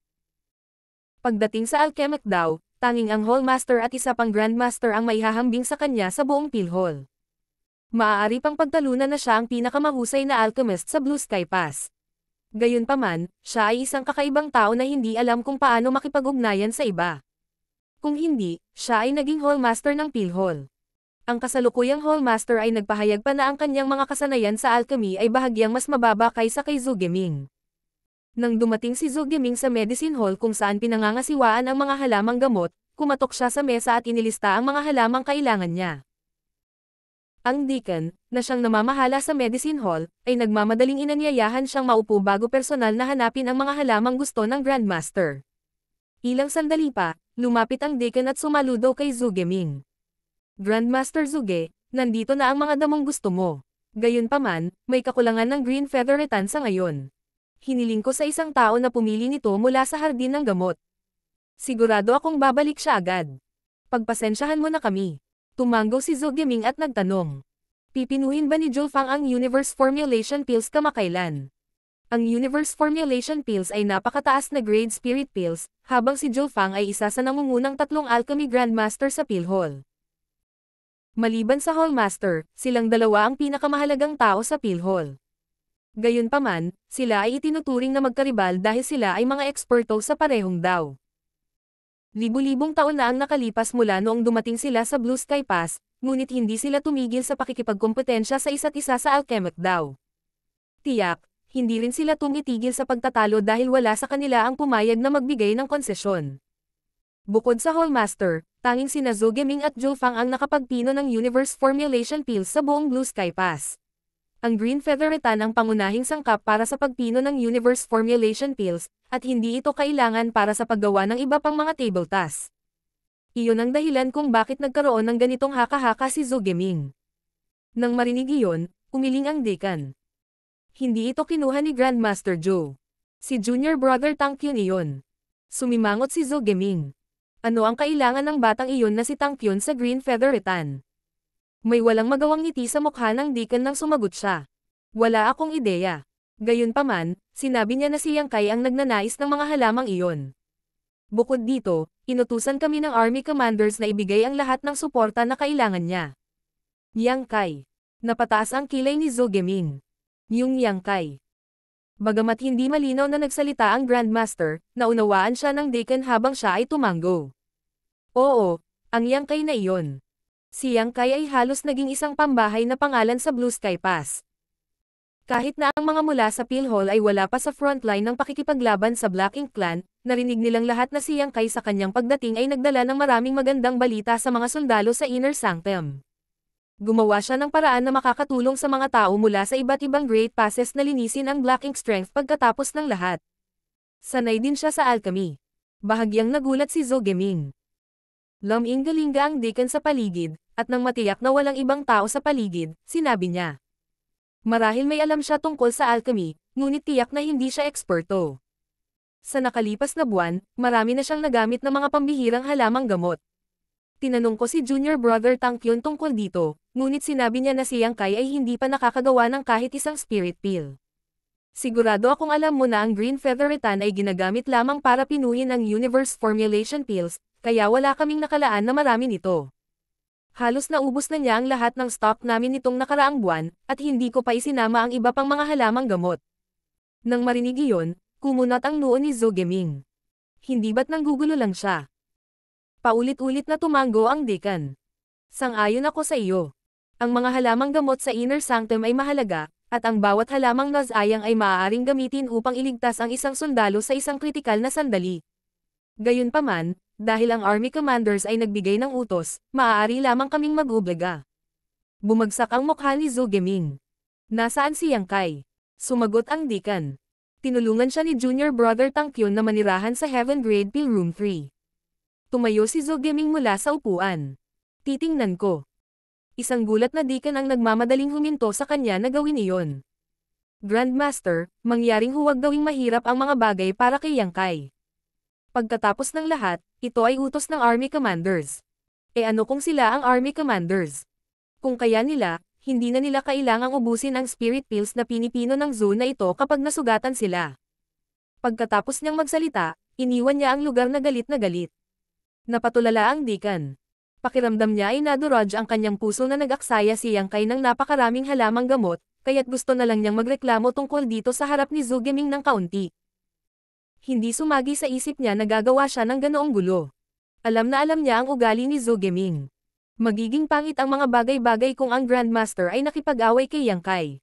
Pagdating sa alchemic daw, tanging ang hallmaster at isa pang grandmaster ang maihahambing sa kanya sa buong pill hall. Maaari pang pagtalunan na siya ang pinakamahusay na alchemist sa Blue Sky Pass. Gayunpaman, siya ay isang kakaibang tao na hindi alam kung paano makipag-ugnayan sa iba. Kung hindi, siya ay naging hallmaster ng Hall. Ang kasalukuyang hallmaster ay nagpahayag pa na ang kanyang mga kasanayan sa alchemy ay bahagyang mas mababa kaysa kay Zugeming. Nang dumating si Zugeming sa medicine hall kung saan pinangangasiwaan ang mga halamang gamot, kumatok siya sa mesa at inilista ang mga halamang kailangan niya. Ang deacon, na siyang namamahala sa medicine hall, ay nagmamadaling inanyayahan siyang maupo bago personal na hanapin ang mga halamang gusto ng Grandmaster. Ilang sandali pa, lumapit ang deacon at sumaludo kay Zugeming. Grandmaster Zuge, nandito na ang mga damong gusto mo. Gayunpaman, may kakulangan ng green feather retan sa ngayon. Hiniling ko sa isang tao na pumili nito mula sa hardin ng gamot. Sigurado akong babalik siya agad. Pagpasensyahan mo na kami. Tumango si Zhou Yiming at nagtanong. Pipinuhin ba ni Julfang ang Universe Formulation Pills kamakailan? Ang Universe Formulation Pills ay napakataas na grade spirit pills, habang si Julfang ay isa sa nangungunang tatlong alchemy grandmaster sa pill hall. Maliban sa hallmaster, silang dalawa ang pinakamahalagang tao sa pill hall. Gayunpaman, sila ay itinuturing na magkaribal dahil sila ay mga eksperto sa parehong daw. Libu-libong taon na ang nakalipas mula noong dumating sila sa Blue Sky Pass, ngunit hindi sila tumigil sa pakikipagkompetensya sa isa't isa sa Alchemic daw. Tiyak, hindi rin sila tumitigil sa pagtatalo dahil wala sa kanila ang pumayag na magbigay ng konsesyon. Bukod sa Hallmaster, tanging sina Zogeming at Julfang ang nakapagpino ng Universe Formulation Pills sa buong Blue Sky Pass. Ang Green Featheritan ang pangunahing sangkap para sa pagpino ng Universe Formulation Pills, at hindi ito kailangan para sa paggawa ng iba pang mga table tasks. Iyon ang dahilan kung bakit nagkaroon ng ganitong haka-haka si Zogeming. Nang marinig iyon, umiling ang dekan. Hindi ito kinuha ni Grandmaster Joe. Si junior brother Tang Kyun iyon. Sumimangot si Zogeming. Ano ang kailangan ng batang iyon na si Tang Kyun sa Green Featheritan? May walang magawang ngiti sa mukha ng deacon nang sumagot siya. Wala akong ideya. Gayunpaman, sinabi niya na si Yangkay ang nagnanais ng mga halamang iyon. Bukod dito, inutusan kami ng army commanders na ibigay ang lahat ng suporta na kailangan niya. Yangkay. Napataas ang kilay ni Zogemin. Yung Yangkay. Bagamat hindi malinaw na nagsalita ang Grandmaster, naunawaan siya ng Daken habang siya ay tumango. Oo, ang yangkay na iyon. Si Yang Kai ay halos naging isang pambahay na pangalan sa Blue Sky Pass. Kahit na ang mga mula sa Pill Hall ay wala pa sa frontline ng pakikipaglaban sa Black Ink Clan, narinig nilang lahat na si Yang Kai sa kanyang pagdating ay nagdala ng maraming magandang balita sa mga sundalo sa Inner Sanctum. Gumawa siya ng paraan na makakatulong sa mga tao mula sa iba't ibang great passes na linisin ang Black Ink Strength pagkatapos ng lahat. Sanay din siya sa alchemy. Bahagyang nagulat si Zhou Geming. Laminggalinga ang Deacon sa paligid, at nang matiyak na walang ibang tao sa paligid, sinabi niya. Marahil may alam siya tungkol sa alchemy, ngunit tiyak na hindi siya eksperto. Sa nakalipas na buwan, marami na siyang nagamit ng mga pambihirang halamang gamot. Tinanong ko si junior brother Tang Kyun tungkol dito, ngunit sinabi niya na si Yang Kai ay hindi pa nakakagawa ng kahit isang spirit pill. Sigurado akong alam mo na ang Green Feather Retan ay ginagamit lamang para pinuhin ang Universe Formulation Pills, kaya wala kaming nakalaan na marami nito. Halos naubos na niya ang lahat ng stock namin nitong nakaraang buwan, at hindi ko pa isinama ang iba pang mga halamang gamot. Nang marinig iyon, kumunot ang noo ni Zogeming. Hindi ba't nanggugulo lang siya? Paulit-ulit na tumango ang dekan. Sangayon ako sa iyo. Ang mga halamang gamot sa inner sanctum ay mahalaga, at ang bawat halamang nazayang ay maaaring gamitin upang iligtas ang isang sundalo sa isang kritikal na sandali. Gayunpaman, dahil ang army commanders ay nagbigay ng utos, maaari lamang kaming mag-ublaga. Bumagsak ang mukha ni Zogeming. Nasaan si Yang Kai? Sumagot ang deacon. Tinulungan siya ni junior brother Tang Kyun na manirahan sa Heaven Grade Pill Room 3. Tumayo si Zogeming mula sa upuan. Titingnan ko. Isang gulat na deacon ang nagmamadaling huminto sa kanya na gawin iyon. Grandmaster, mangyaring huwag gawing mahirap ang mga bagay para kay Yang Kai. Pagkatapos ng lahat, ito ay utos ng Army Commanders. E ano kung sila ang Army Commanders? Kung kaya nila, hindi na nila kailangang ubusin ang spirit pills na pinipino ng zoo na ito kapag nasugatan sila. Pagkatapos niyang magsalita, iniwan niya ang lugar na galit na galit. Napatulala ang deacon. Pakiramdam niya ay naduraj ang kanyang puso na nag-aksaya siyang kay ng napakaraming halamang gamot, kaya't gusto na lang niyang magreklamo tungkol dito sa harap ni Zugeming ng kaunti. Hindi sumagi sa isip niya na gagawa siya ng ganoong gulo. Alam na alam niya ang ugali ni Zhu Geming. Magiging pangit ang mga bagay-bagay kung ang Grandmaster ay nakipag-away kay Yangkai.